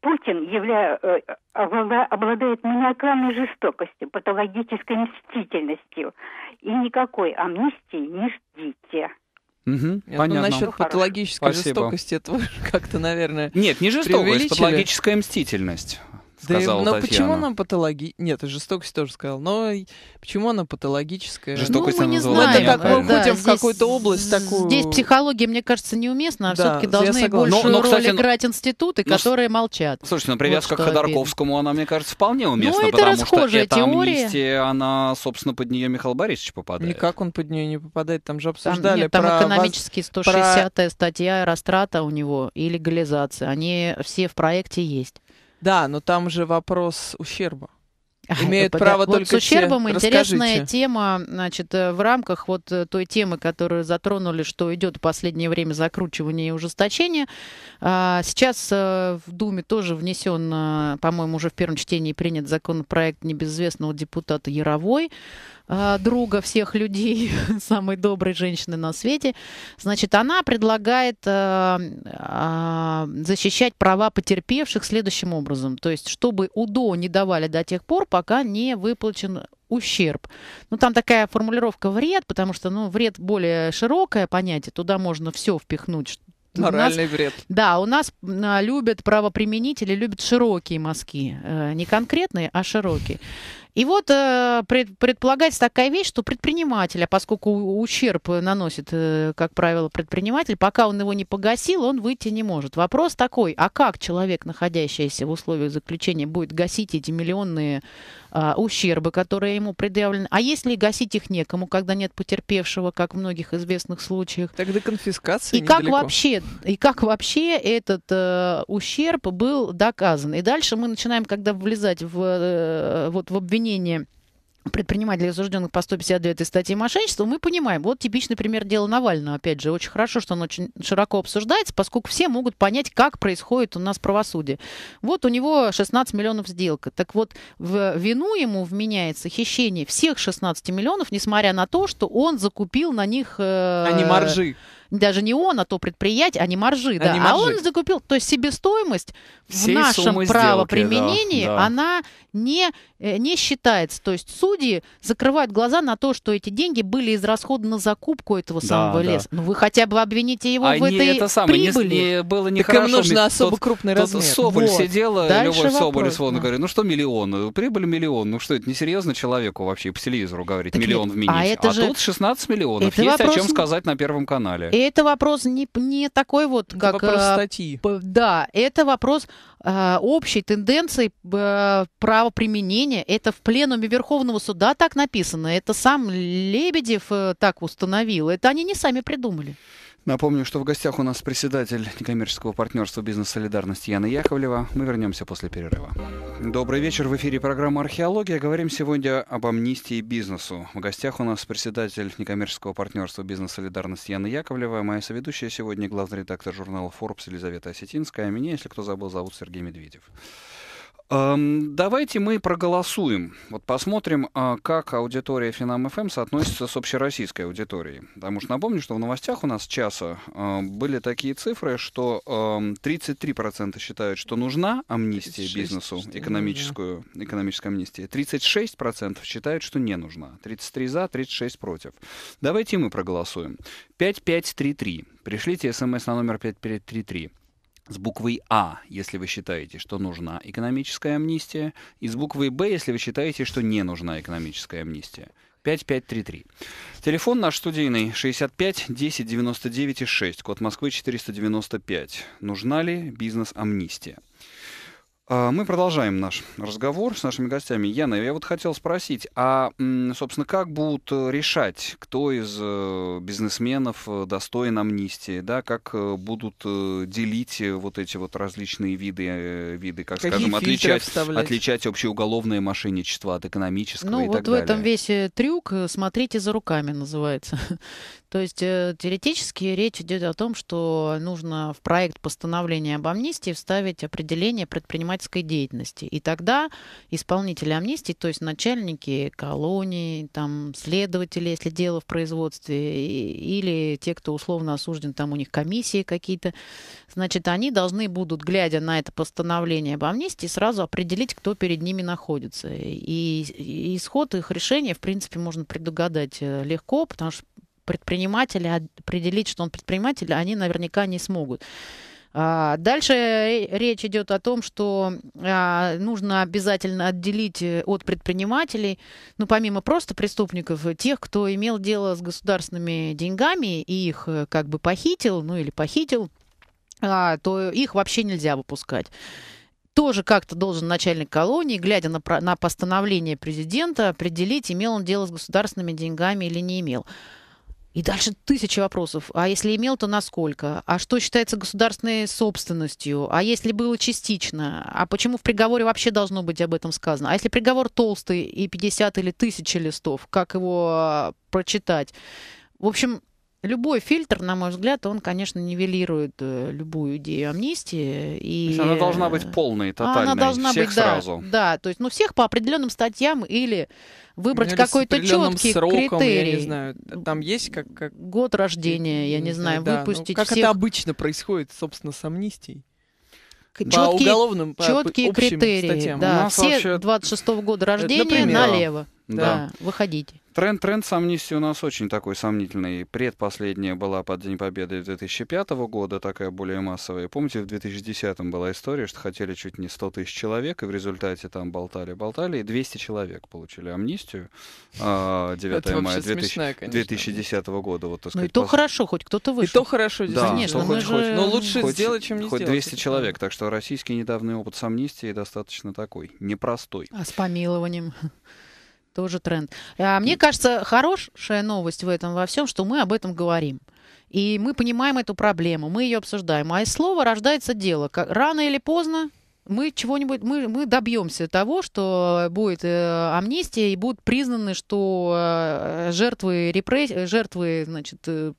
Путин являя, э, обладает маниакальной жестокостью, патологической мстительностью. И никакой амнистии не ждите. Угу, понятно. Думаю, насчет патологической Спасибо. жестокости это как-то, наверное, Нет, не жестокость, патологическая мстительность сказала да, но Татьяна. почему она патологи? Нет, жестокость тоже сказал. Но почему она патологическая? Жестокость ну, мы не знаем. Это как мы да, уходим в какую-то область такую. Здесь психология, мне кажется, неуместна. А да, все-таки должны большую но, но, кстати, роль играть ну, институты, но, ну, которые молчат. Слушайте, ну привязка вот к Ходорковскому, обидно. она, мне кажется, вполне ну, уместна. Ну, это потому что это теория. амнистия, она, собственно, под нее Михаил Борисович попадает. Никак он под нее не попадает. Там же обсуждали там, нет, про... Там экономические 160-я про... статья, растрата у него и легализация. Они все в проекте есть. Да, но там же вопрос ущерба. Имеют право да. только вот с ущербом те, интересная расскажите. тема, значит, э, в рамках вот э, той темы, которую затронули, что идет в последнее время закручивание и ужесточение. А, сейчас э, в Думе тоже внесен, по-моему, уже в первом чтении принят законопроект небезызвестного депутата Яровой а, друга всех людей, самой доброй женщины на свете, значит, она предлагает э, а, защищать права потерпевших следующим образом. То есть, чтобы УДО не давали до тех пор, пока не выплачен ущерб. Ну, там такая формулировка вред, потому что, ну, вред более широкое понятие, туда можно все впихнуть, Моральный нас, вред. Да, у нас а, любят правоприменители, любят широкие мазки. Э, не конкретные, а широкие. И вот э, предполагается такая вещь, что предпринимателя, поскольку ущерб наносит, э, как правило, предприниматель, пока он его не погасил, он выйти не может. Вопрос такой, а как человек, находящийся в условиях заключения, будет гасить эти миллионные а, ущербы, которые ему предъявлены? А если гасить их некому, когда нет потерпевшего, как в многих известных случаях? Тогда конфискация и как вообще И как вообще этот э, ущерб был доказан? И дальше мы начинаем, когда влезать в, э, вот, в обвинение, обвинение предпринимателей, осужденных по 152 этой статьи мошенничества, мы понимаем. Вот типичный пример дела Навального. Опять же, очень хорошо, что он очень широко обсуждается, поскольку все могут понять, как происходит у нас правосудие. Вот у него 16 миллионов сделка. Так вот, в вину ему вменяется хищение всех 16 миллионов, несмотря на то, что он закупил на них... Э, а маржи даже не он, а то предприятие, а не маржи, а да. Они а он закупил, то есть себестоимость Всей в нашем правоприменении, да, да. она не, э, не считается. То есть судьи закрывают глаза на то, что эти деньги были израсходованы на закупку этого самого да. леса. Ну вы хотя бы обвините его а в этой это самое, прибыли. Не, не было не так хорошо. им нужно особо тот, крупный тот размер. Соболь вот. сидела, э, Дальше Любовь вопрос, Соболь, вон да. говоря, ну что миллион, прибыль миллион, ну что, это несерьезно человеку вообще по телевизору говорить, так миллион нет, в минус. А, это а же... тут 16 миллионов, это есть вопрос... о чем сказать на Первом канале это вопрос не, не такой вот, как... вопрос э, статьи. Да, это вопрос э, общей тенденции э, правоприменения. Это в пленуме Верховного суда так написано. Это сам Лебедев э, так установил. Это они не сами придумали. Напомню, что в гостях у нас председатель некоммерческого партнерства «Бизнес Солидарность» Яна Яковлева. Мы вернемся после перерыва. Добрый вечер. В эфире программа «Археология». Говорим сегодня об амнистии бизнесу. В гостях у нас председатель некоммерческого партнерства «Бизнес Солидарность» Яна Яковлева. А моя соведущая сегодня главный редактор журнала Forbes Елизавета Осетинская. А меня, если кто забыл, зовут Сергей Медведев. Давайте мы проголосуем. Вот посмотрим, а, как аудитория Финам ФМ соотносится с общероссийской аудиторией. Потому что напомню, что в новостях у нас часа а, были такие цифры, что 33% считают, что нужна амнистия бизнесу, экономическую, экономическая амнистия. 36% считают, что не нужна. 33 за, 36 против. Давайте мы проголосуем. 5533. Пришлите смс на номер 5533 с буквой А, если вы считаете, что нужна экономическая амнистия, и с буквой Б, если вы считаете, что не нужна экономическая амнистия. 5533. Телефон наш студийный 65 10 99 6, код Москвы 495. Нужна ли бизнес-амнистия? А, мы продолжаем наш разговор с нашими гостями. Яна, я вот хотел спросить, а, собственно, как будут э, решать, кто из э, бизнесменов э, достоин амнистии, да, как будут делить вот эти вот различные виды, виды как, Какие скажем, отличать, отличать отличать уголовное мошенничество от экономического ну, и вот так далее? Ну, вот в этом весь трюк «смотрите за руками» называется. То есть э, теоретически речь идет о том, что нужно в проект постановления об амнистии вставить определение предпринимательской деятельности. И тогда исполнители амнистии, то есть начальники колонии, там, следователи, если дело в производстве, или те, кто условно осужден, там у них комиссии какие-то, значит, они должны будут, глядя на это постановление об амнистии, сразу определить, кто перед ними находится. И, и исход их решения, в принципе, можно предугадать э, легко, потому что предпринимателя, а определить, что он предприниматель, они наверняка не смогут. А, дальше э, речь идет о том, что а, нужно обязательно отделить э, от предпринимателей, ну, помимо просто преступников, тех, кто имел дело с государственными деньгами и их э, как бы похитил, ну или похитил, то их вообще нельзя выпускать тоже как-то должен начальник колонии, глядя на, на постановление президента, определить, имел он дело с государственными деньгами или не имел. И дальше тысячи вопросов. А если имел, то насколько? А что считается государственной собственностью? А если было частично? А почему в приговоре вообще должно быть об этом сказано? А если приговор толстый и 50 или 1000 листов, как его а, прочитать? В общем, любой фильтр, на мой взгляд, он, конечно, нивелирует э, любую идею амнистии. И... Она должна быть э, полной, тотальной, она должна всех быть, сразу. Да, то есть, ну, всех по определенным статьям или выбрать ну, какой-то четкий сроком, критерий. Я не знаю, там есть как... как... Год рождения, я не, не знаю, знаю да. Ну, выпустить ну, Как всех... это обычно происходит, собственно, с амнистией? четкие, по уголовным, по четкие критерии. Да, все вообще... 26 -го года э, рождения Например. налево. Да. да, выходите. Тренд, тренд с у нас очень такой сомнительный. Предпоследняя была под День Победы 2005 года, такая более массовая. Помните, в 2010 была история, что хотели чуть не 100 тысяч человек, и в результате там болтали-болтали, и 200 человек получили амнистию 9 а, мая 2010 года. Вот, ну и то хорошо, хоть кто-то вышел. И то хорошо, да, конечно. Но лучше сделать, чем не сделать. Хоть 200 человек, так что российский недавний опыт с амнистией достаточно такой, непростой. А с помилованием? Тоже тренд. А мне кажется, хорошая новость в этом во всем, что мы об этом говорим. И мы понимаем эту проблему, мы ее обсуждаем. А из слова рождается дело. Как Рано или поздно мы чего-нибудь, мы, мы добьемся того, что будет э, амнистия и будут признаны, что э, жертвы репресс жертвы, значит, э,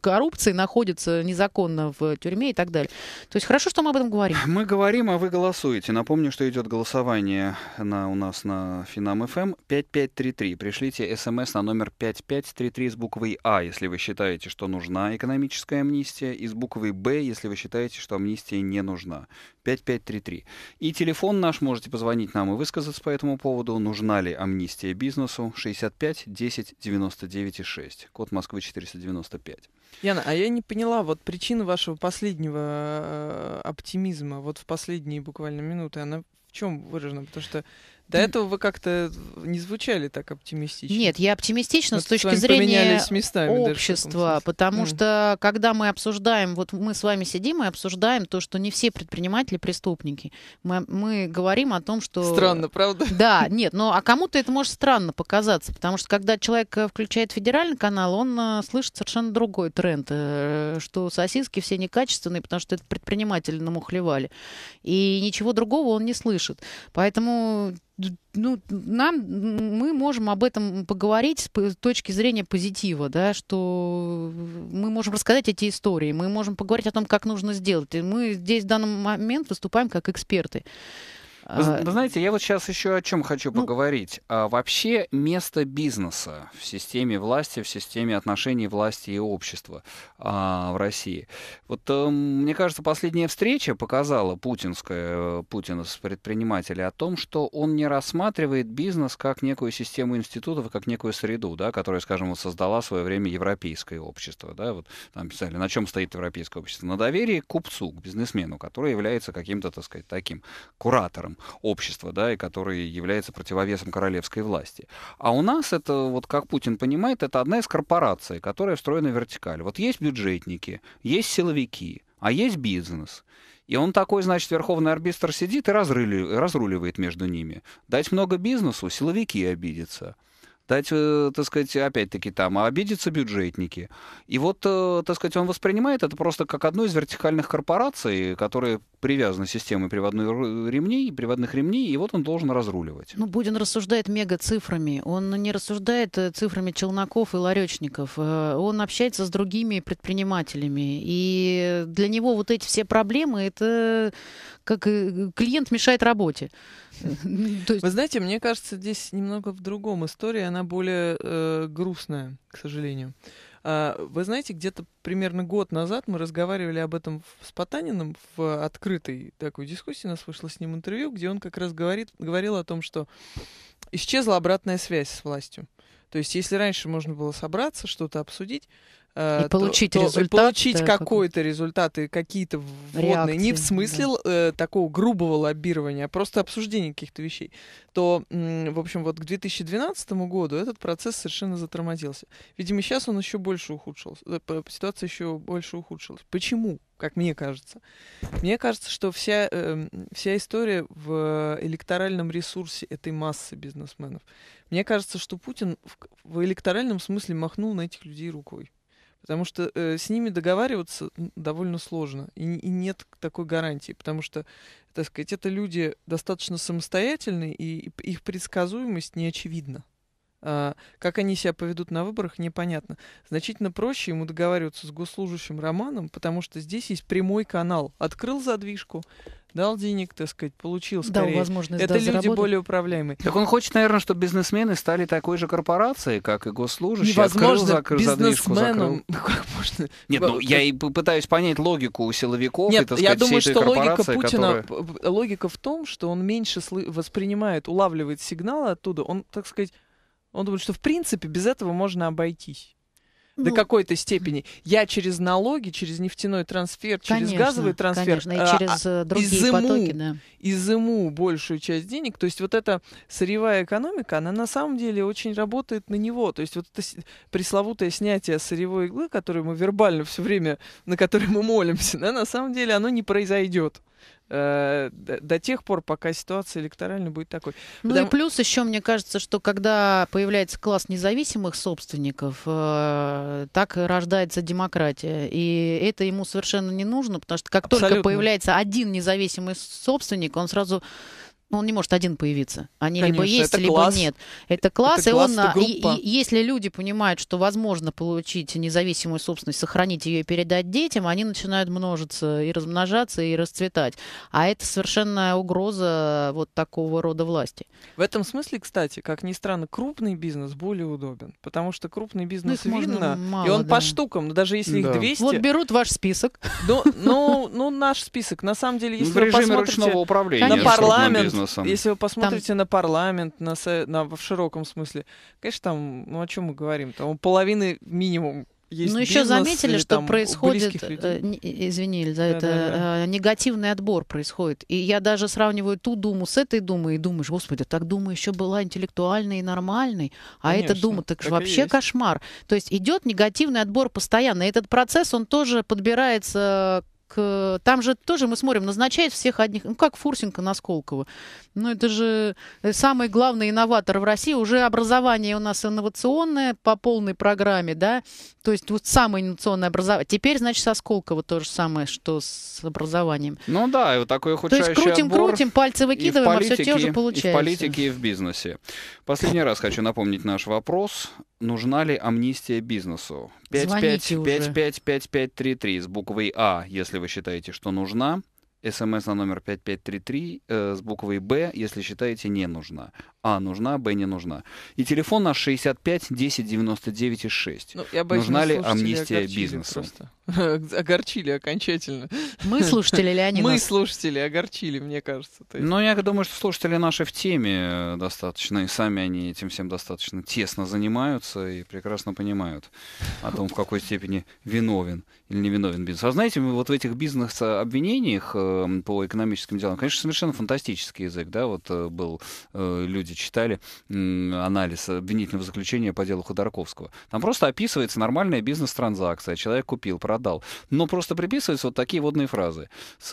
коррупции находятся незаконно в тюрьме и так далее. То есть хорошо, что мы об этом говорим. Мы говорим, а вы голосуете. Напомню, что идет голосование на, у нас на Финам ФМ эм. 5533. Пришлите смс эм на номер 5533 с буквой А, если вы считаете, что нужна экономическая амнистия, и с буквой Б, если вы считаете, что амнистия не нужна. 5533. И телефон наш, можете позвонить нам и высказаться по этому поводу. Нужна ли амнистия бизнесу? 65 10 99 6. Код Москвы 495. Яна, а я не поняла, вот причина вашего последнего э, оптимизма, вот в последние буквально минуты, она в чем выражена? Потому что до этого вы как-то не звучали так оптимистично. Нет, я оптимистична с точки с зрения местами общества, потому mm. что когда мы обсуждаем, вот мы с вами сидим и обсуждаем то, что не все предприниматели преступники. Мы, мы говорим о том, что... Странно, правда? Да, нет, но а кому-то это может странно показаться, потому что когда человек э, включает федеральный канал, он э, слышит совершенно другой тренд, э, что сосиски все некачественные, потому что это предприниматели намухлевали. И ничего другого он не слышит. Поэтому ну, нам, мы можем об этом поговорить с точки зрения позитива, да, что мы можем рассказать эти истории, мы можем поговорить о том, как нужно сделать. И мы здесь в данный момент выступаем как эксперты. А, вы, знаете, я вот сейчас еще о чем хочу ну, поговорить. А, вообще место бизнеса в системе власти, в системе отношений власти и общества а, в России. Вот а, мне кажется, последняя встреча показала путинская э, Путина с предпринимателя о том, что он не рассматривает бизнес как некую систему институтов, как некую среду, да, которая, скажем, создала в свое время европейское общество. Да, вот там писали, на чем стоит европейское общество? На доверии к купцу, к бизнесмену, который является каким-то, так сказать, таким куратором общества, да, и который является противовесом королевской власти. А у нас это, вот как Путин понимает, это одна из корпораций, которая встроена в вертикаль. Вот есть бюджетники, есть силовики, а есть бизнес. И он такой, значит, верховный арбитр сидит и разруливает между ними. Дать много бизнесу, силовики обидятся дать, э, так сказать, опять-таки там, обидятся бюджетники. И вот, э, так сказать, он воспринимает это просто как одну из вертикальных корпораций, которые привязаны системой приводных ремней, приводных ремней, и вот он должен разруливать. Ну, Будин рассуждает мега-цифрами. Он не рассуждает э, цифрами челноков и ларечников. Он общается с другими предпринимателями. И для него вот эти все проблемы, это как клиент мешает работе. Вы знаете, мне кажется, здесь немного в другом история, она более э, грустная, к сожалению. А, вы знаете, где-то примерно год назад мы разговаривали об этом с Потаниным в открытой такой дискуссии. У нас вышло с ним интервью, где он как раз говорит, говорил о том, что исчезла обратная связь с властью. То есть, если раньше можно было собраться, что-то обсудить, Э, и получить то, результат. То, получить какой-то как... результат и какие-то вводные, Реакции, не в смысле да. э, такого грубого лоббирования, а просто обсуждение каких-то вещей, то, в общем, вот к 2012 году этот процесс совершенно затормозился. Видимо, сейчас он еще больше ухудшился, э, ситуация еще больше ухудшилась. Почему? Как мне кажется. Мне кажется, что вся, э, вся история в электоральном ресурсе этой массы бизнесменов. Мне кажется, что Путин в, в электоральном смысле махнул на этих людей рукой. Потому что э, с ними договариваться довольно сложно. И, и нет такой гарантии. Потому что, так сказать, это люди достаточно самостоятельные, и, их предсказуемость не очевидна. А, как они себя поведут на выборах, непонятно. Значительно проще ему договариваться с госслужащим Романом, потому что здесь есть прямой канал. Открыл задвижку, дал денег, так сказать, получил скорее. Дал возможность, Это да, люди заработать. более управляемые. Так он хочет, наверное, чтобы бизнесмены стали такой же корпорацией, как и госслужащие. Невозможно Открыл, закрыл, бизнесменом. Ну, как можно? Нет, ну я и пытаюсь понять логику у силовиков. Нет, и, так сказать, я думаю, что логика Путина, которая... логика в том, что он меньше воспринимает, улавливает сигналы оттуда. Он, так сказать, он думает, что в принципе без этого можно обойтись ну, до какой-то степени. Я через налоги, через нефтяной трансфер, конечно, через газовый трансфер, конечно, и а, через а, э, другие изыму, потоки, да. изыму большую часть денег. То есть вот эта сырьевая экономика, она на самом деле очень работает на него. То есть вот это пресловутое снятие сырьевой иглы, которую мы вербально все время, на которое мы молимся, да, на самом деле оно не произойдет э, до тех пор, пока ситуация электоральная будет такой. Ну Потому... и плюс еще, мне кажется, что когда появляется класс независимых собственников, э, так рождается демократия. И это ему совершенно не нужно, потому что как Абсолютно. только появляется один независимый собственник, он сразу ну, он не может один появиться. Они Конечно, либо есть, либо класс. нет. Это класс, это и класс, он, это а, и, и, если люди понимают, что возможно получить независимую собственность, сохранить ее и передать детям, они начинают множиться и размножаться и расцветать. А это совершенная угроза вот такого рода власти. В этом смысле, кстати, как ни странно, крупный бизнес более удобен, потому что крупный ну, бизнес ну, видно, мало, и он да. по штукам, даже если да. их 200... Вот берут ваш список. Ну, ну, ну, наш список. На самом деле, ну, если ну, вы посмотрите на парламент, бизнесом. Если вы посмотрите там... на парламент, на, со... на, в широком смысле, конечно, там, ну о чем мы говорим? Там половины минимум есть Но ну, еще заметили, что происходит, э, э, извини, Эль, за да, это, да, да. Э, негативный отбор происходит. И я даже сравниваю ту думу с этой думой и думаешь, господи, так дума еще была интеллектуальной и нормальной, а Конечно, эта дума так, так вообще есть. кошмар. То есть идет негативный отбор постоянно. И этот процесс, он тоже подбирается Э, там же тоже мы смотрим, назначает всех одних, ну как Фурсенко на Сколково. Ну, это же э, самый главный инноватор в России. Уже образование у нас инновационное по полной программе, да? То есть вот самое инновационное образование. Теперь, значит, со Сколково то же самое, что с образованием. Ну да, и вот такой ухудшающий То есть крутим-крутим, пальцы выкидываем, политике, а все те же получается. И в а политике, и в бизнесе. Последний раз хочу напомнить наш вопрос. Нужна ли амнистия бизнесу? 555533 с буквой А, если вы считаете, что нужна смс на номер 5533 э, с буквой «Б», если считаете, не нужна. А нужна, Б не нужна. И телефон на 65 10 99 6. Ну, я боюсь, нужна ли амнистия бизнесу? Просто. огорчили окончательно. Мы слушатели, Леонид. Мы слушатели огорчили, мне кажется. Есть... Ну, я думаю, что слушатели наши в теме достаточно, и сами они этим всем достаточно тесно занимаются и прекрасно понимают о том, в какой степени виновен или не виновен бизнес. А знаете, вот в этих бизнес-обвинениях эм, по экономическим делам, конечно, совершенно фантастический язык, да, вот э, был, э, люди читали анализ обвинительного заключения по делу Ходорковского. Там просто описывается нормальная бизнес-транзакция. Человек купил, продал. Но просто приписываются вот такие водные фразы.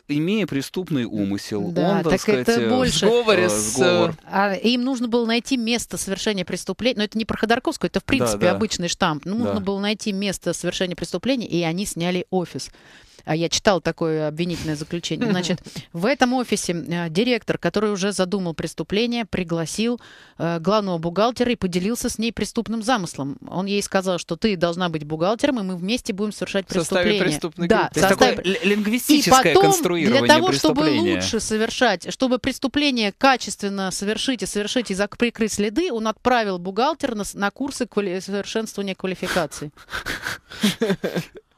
Имея преступный умысел, да, он, так, так сказать, это больше... сговоре с... Э, сговор. А, им нужно было найти место совершения преступления. Но это не про Ходорковскую, это, в принципе, да, да. обычный штамп. нужно да. было найти место совершения преступления, и они сняли офис. А Я читал такое обвинительное заключение. Значит, в этом офисе э, директор, который уже задумал преступление, пригласил э, главного бухгалтера и поделился с ней преступным замыслом. Он ей сказал, что ты должна быть бухгалтером, и мы вместе будем совершать преступление. да, группы. Состав... Такое лингвистическое и потом, конструирование для того, чтобы лучше совершать, чтобы преступление качественно совершить и совершить и прикрыть следы, он отправил бухгалтера на, на курсы квали... совершенствования квалификации.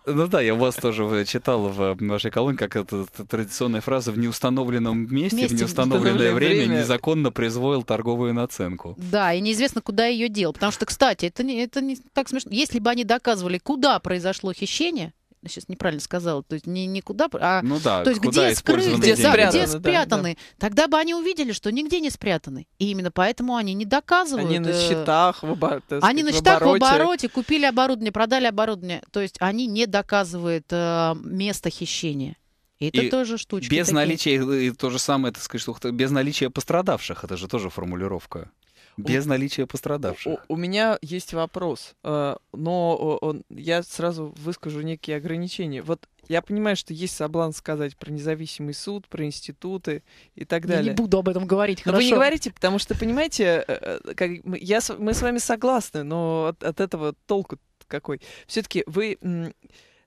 Ну да, я у вас тоже э, читал в э, вашей колонке, как это традиционная фраза «в неустановленном месте, месте в неустановленное время, время незаконно производил торговую наценку». Да, и неизвестно, куда ее дел. Потому что, кстати, это не, это не так смешно. Если бы они доказывали, куда произошло хищение, сейчас неправильно сказала, то есть не никуда, а ну да, то есть где скрыты, где, спрятаны, где спрятаны, да, да. тогда бы они увидели, что нигде не спрятаны, и именно поэтому они не доказывают. Они на э, счетах в обороте. Они на счетах в обороте купили оборудование, продали оборудование, то есть они не доказывают э, место хищения. И это и тоже штучка. Без такие. наличия, и то же самое, так сказать, что без наличия пострадавших, это же тоже формулировка. Без у... наличия пострадавших. У, у меня есть вопрос, э, но я сразу выскажу некие ограничения. Вот я понимаю, что есть соблазн сказать про независимый суд, про институты и так далее. Я не буду об этом говорить, но хорошо. вы не говорите, потому что, понимаете, э, э, как, я, мы с вами согласны, но от, от этого толку какой. Все-таки вы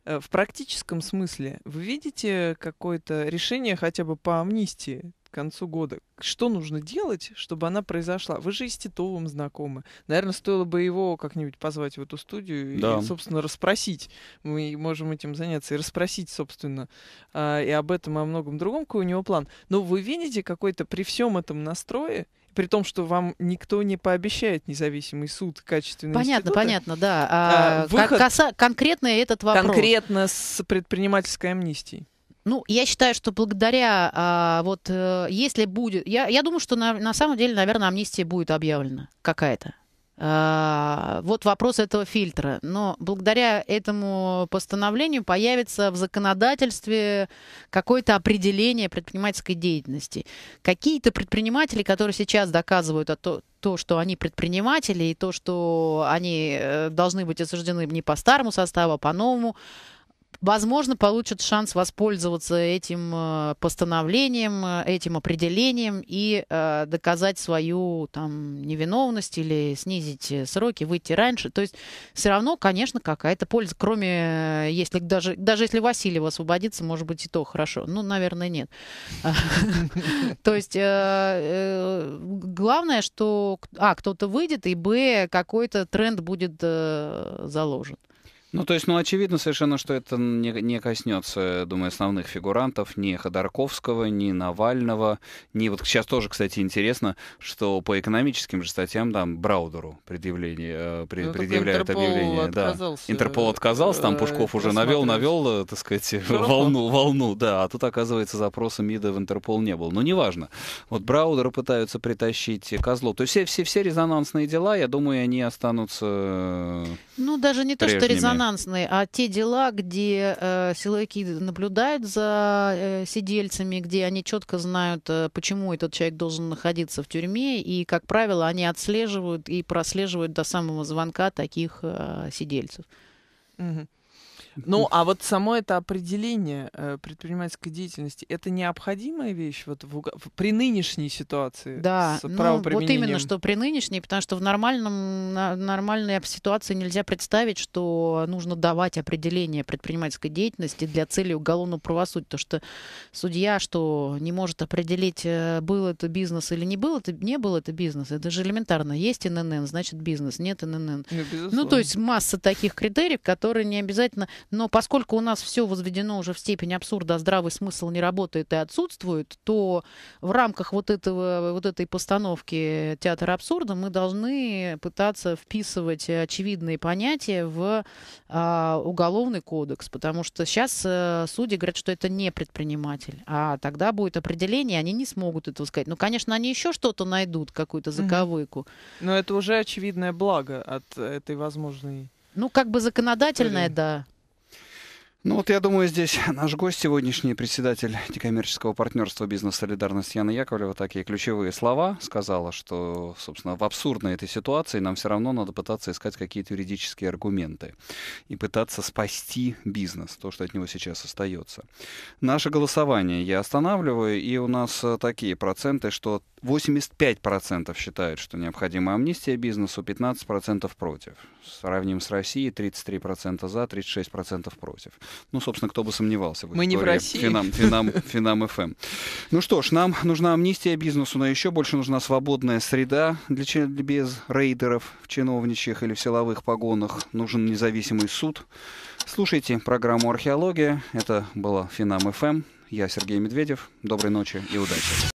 в практическом смысле вы видите какое-то решение хотя бы по амнистии? концу года. Что нужно делать, чтобы она произошла? Вы же и с Титовым знакомы. Наверное, стоило бы его как-нибудь позвать в эту студию да. и, собственно, расспросить. Мы можем этим заняться и расспросить, собственно, а, и об этом, и о многом другом, какой у него план. Но вы видите какой-то при всем этом настрое при том, что вам никто не пообещает независимый суд качественный. Понятно, институты. понятно, да. а, а выход... коса... Конкретно этот вопрос. Конкретно с предпринимательской амнистией. Ну, я считаю, что благодаря а, вот э, если будет, я, я думаю, что на, на самом деле, наверное, амнистия будет объявлена какая-то. А, вот вопрос этого фильтра. Но благодаря этому постановлению появится в законодательстве какое-то определение предпринимательской деятельности. Какие-то предприниматели, которые сейчас доказывают о то то, что они предприниматели, и то, что они э, должны быть осуждены не по старому составу, а по новому, возможно, получат шанс воспользоваться этим э, постановлением, э, этим определением и э, доказать свою там, невиновность или снизить э, сроки, выйти раньше. То есть все равно, конечно, какая-то польза. Кроме, если даже, даже если Васильева освободится, может быть, и то хорошо. Ну, наверное, нет. То есть главное, что, а, кто-то выйдет, и, б, какой-то тренд будет заложен. Ну, то есть, ну, очевидно совершенно, что это не, не коснется, думаю, основных фигурантов, ни Ходорковского, ни Навального, ни... Вот сейчас тоже, кстати, интересно, что по экономическим же статьям, там, Браудеру предъявление, э, при, ну, предъявляют Интерпол объявление. Отказался, да. Интерпол отказался, там э, Пушков уже навел, навел, э, так сказать, волну, волну, да. А тут, оказывается, запроса МИДа в Интерпол не было. Но неважно. Вот Браудера пытаются притащить Козлов. То есть все, все, все резонансные дела, я думаю, они останутся... Э, ну, даже не прежними. то, что резонансные резонансные, а те дела, где э, силовики наблюдают за э, сидельцами, где они четко знают, э, почему этот человек должен находиться в тюрьме, и, как правило, они отслеживают и прослеживают до самого звонка таких э, сидельцев. Угу. Ну, а вот само это определение э, предпринимательской деятельности, это необходимая вещь вот в, в, при нынешней ситуации да, с ну, Вот именно, что при нынешней, потому что в нормальном, нормальной ситуации нельзя представить, что нужно давать определение предпринимательской деятельности для цели уголовного правосудия. То, что судья, что не может определить, э, был это бизнес или не был это, не был это бизнес. Это же элементарно. Есть ННН, значит бизнес. Нет ННН. Ну, ну то есть масса таких критериев, которые не обязательно... Но поскольку у нас все возведено уже в степень абсурда, а здравый смысл не работает и отсутствует, то в рамках вот, этого, вот этой постановки театра абсурда мы должны пытаться вписывать очевидные понятия в а, уголовный кодекс, потому что сейчас а, э, судьи говорят, что это не предприниматель, а тогда будет определение, они не смогут этого сказать. Ну, конечно, они еще что-то найдут, какую-то заковыку. Но это уже очевидное благо от э, этой возможной ну, как бы законодательное, да. Ну вот я думаю, здесь наш гость сегодняшний, председатель некоммерческого партнерства «Бизнес Солидарность» Яна Яковлева такие ключевые слова сказала, что, собственно, в абсурдной этой ситуации нам все равно надо пытаться искать какие-то юридические аргументы и пытаться спасти бизнес, то, что от него сейчас остается. Наше голосование я останавливаю, и у нас э, такие проценты, что 85% считают, что необходима амнистия бизнесу, 15% против. Сравним с Россией, 33% за, 36% против. Ну, собственно, кто бы сомневался. Мы не в России. Финам, Финам, Финам ФМ. Эм. Ну что ж, нам нужна амнистия бизнесу, но еще больше нужна свободная среда для, без рейдеров в чиновничьих или в силовых погонах. Нужен независимый суд. Слушайте программу «Археология». Это была Финам ФМ. Эм. Я Сергей Медведев. Доброй ночи и удачи.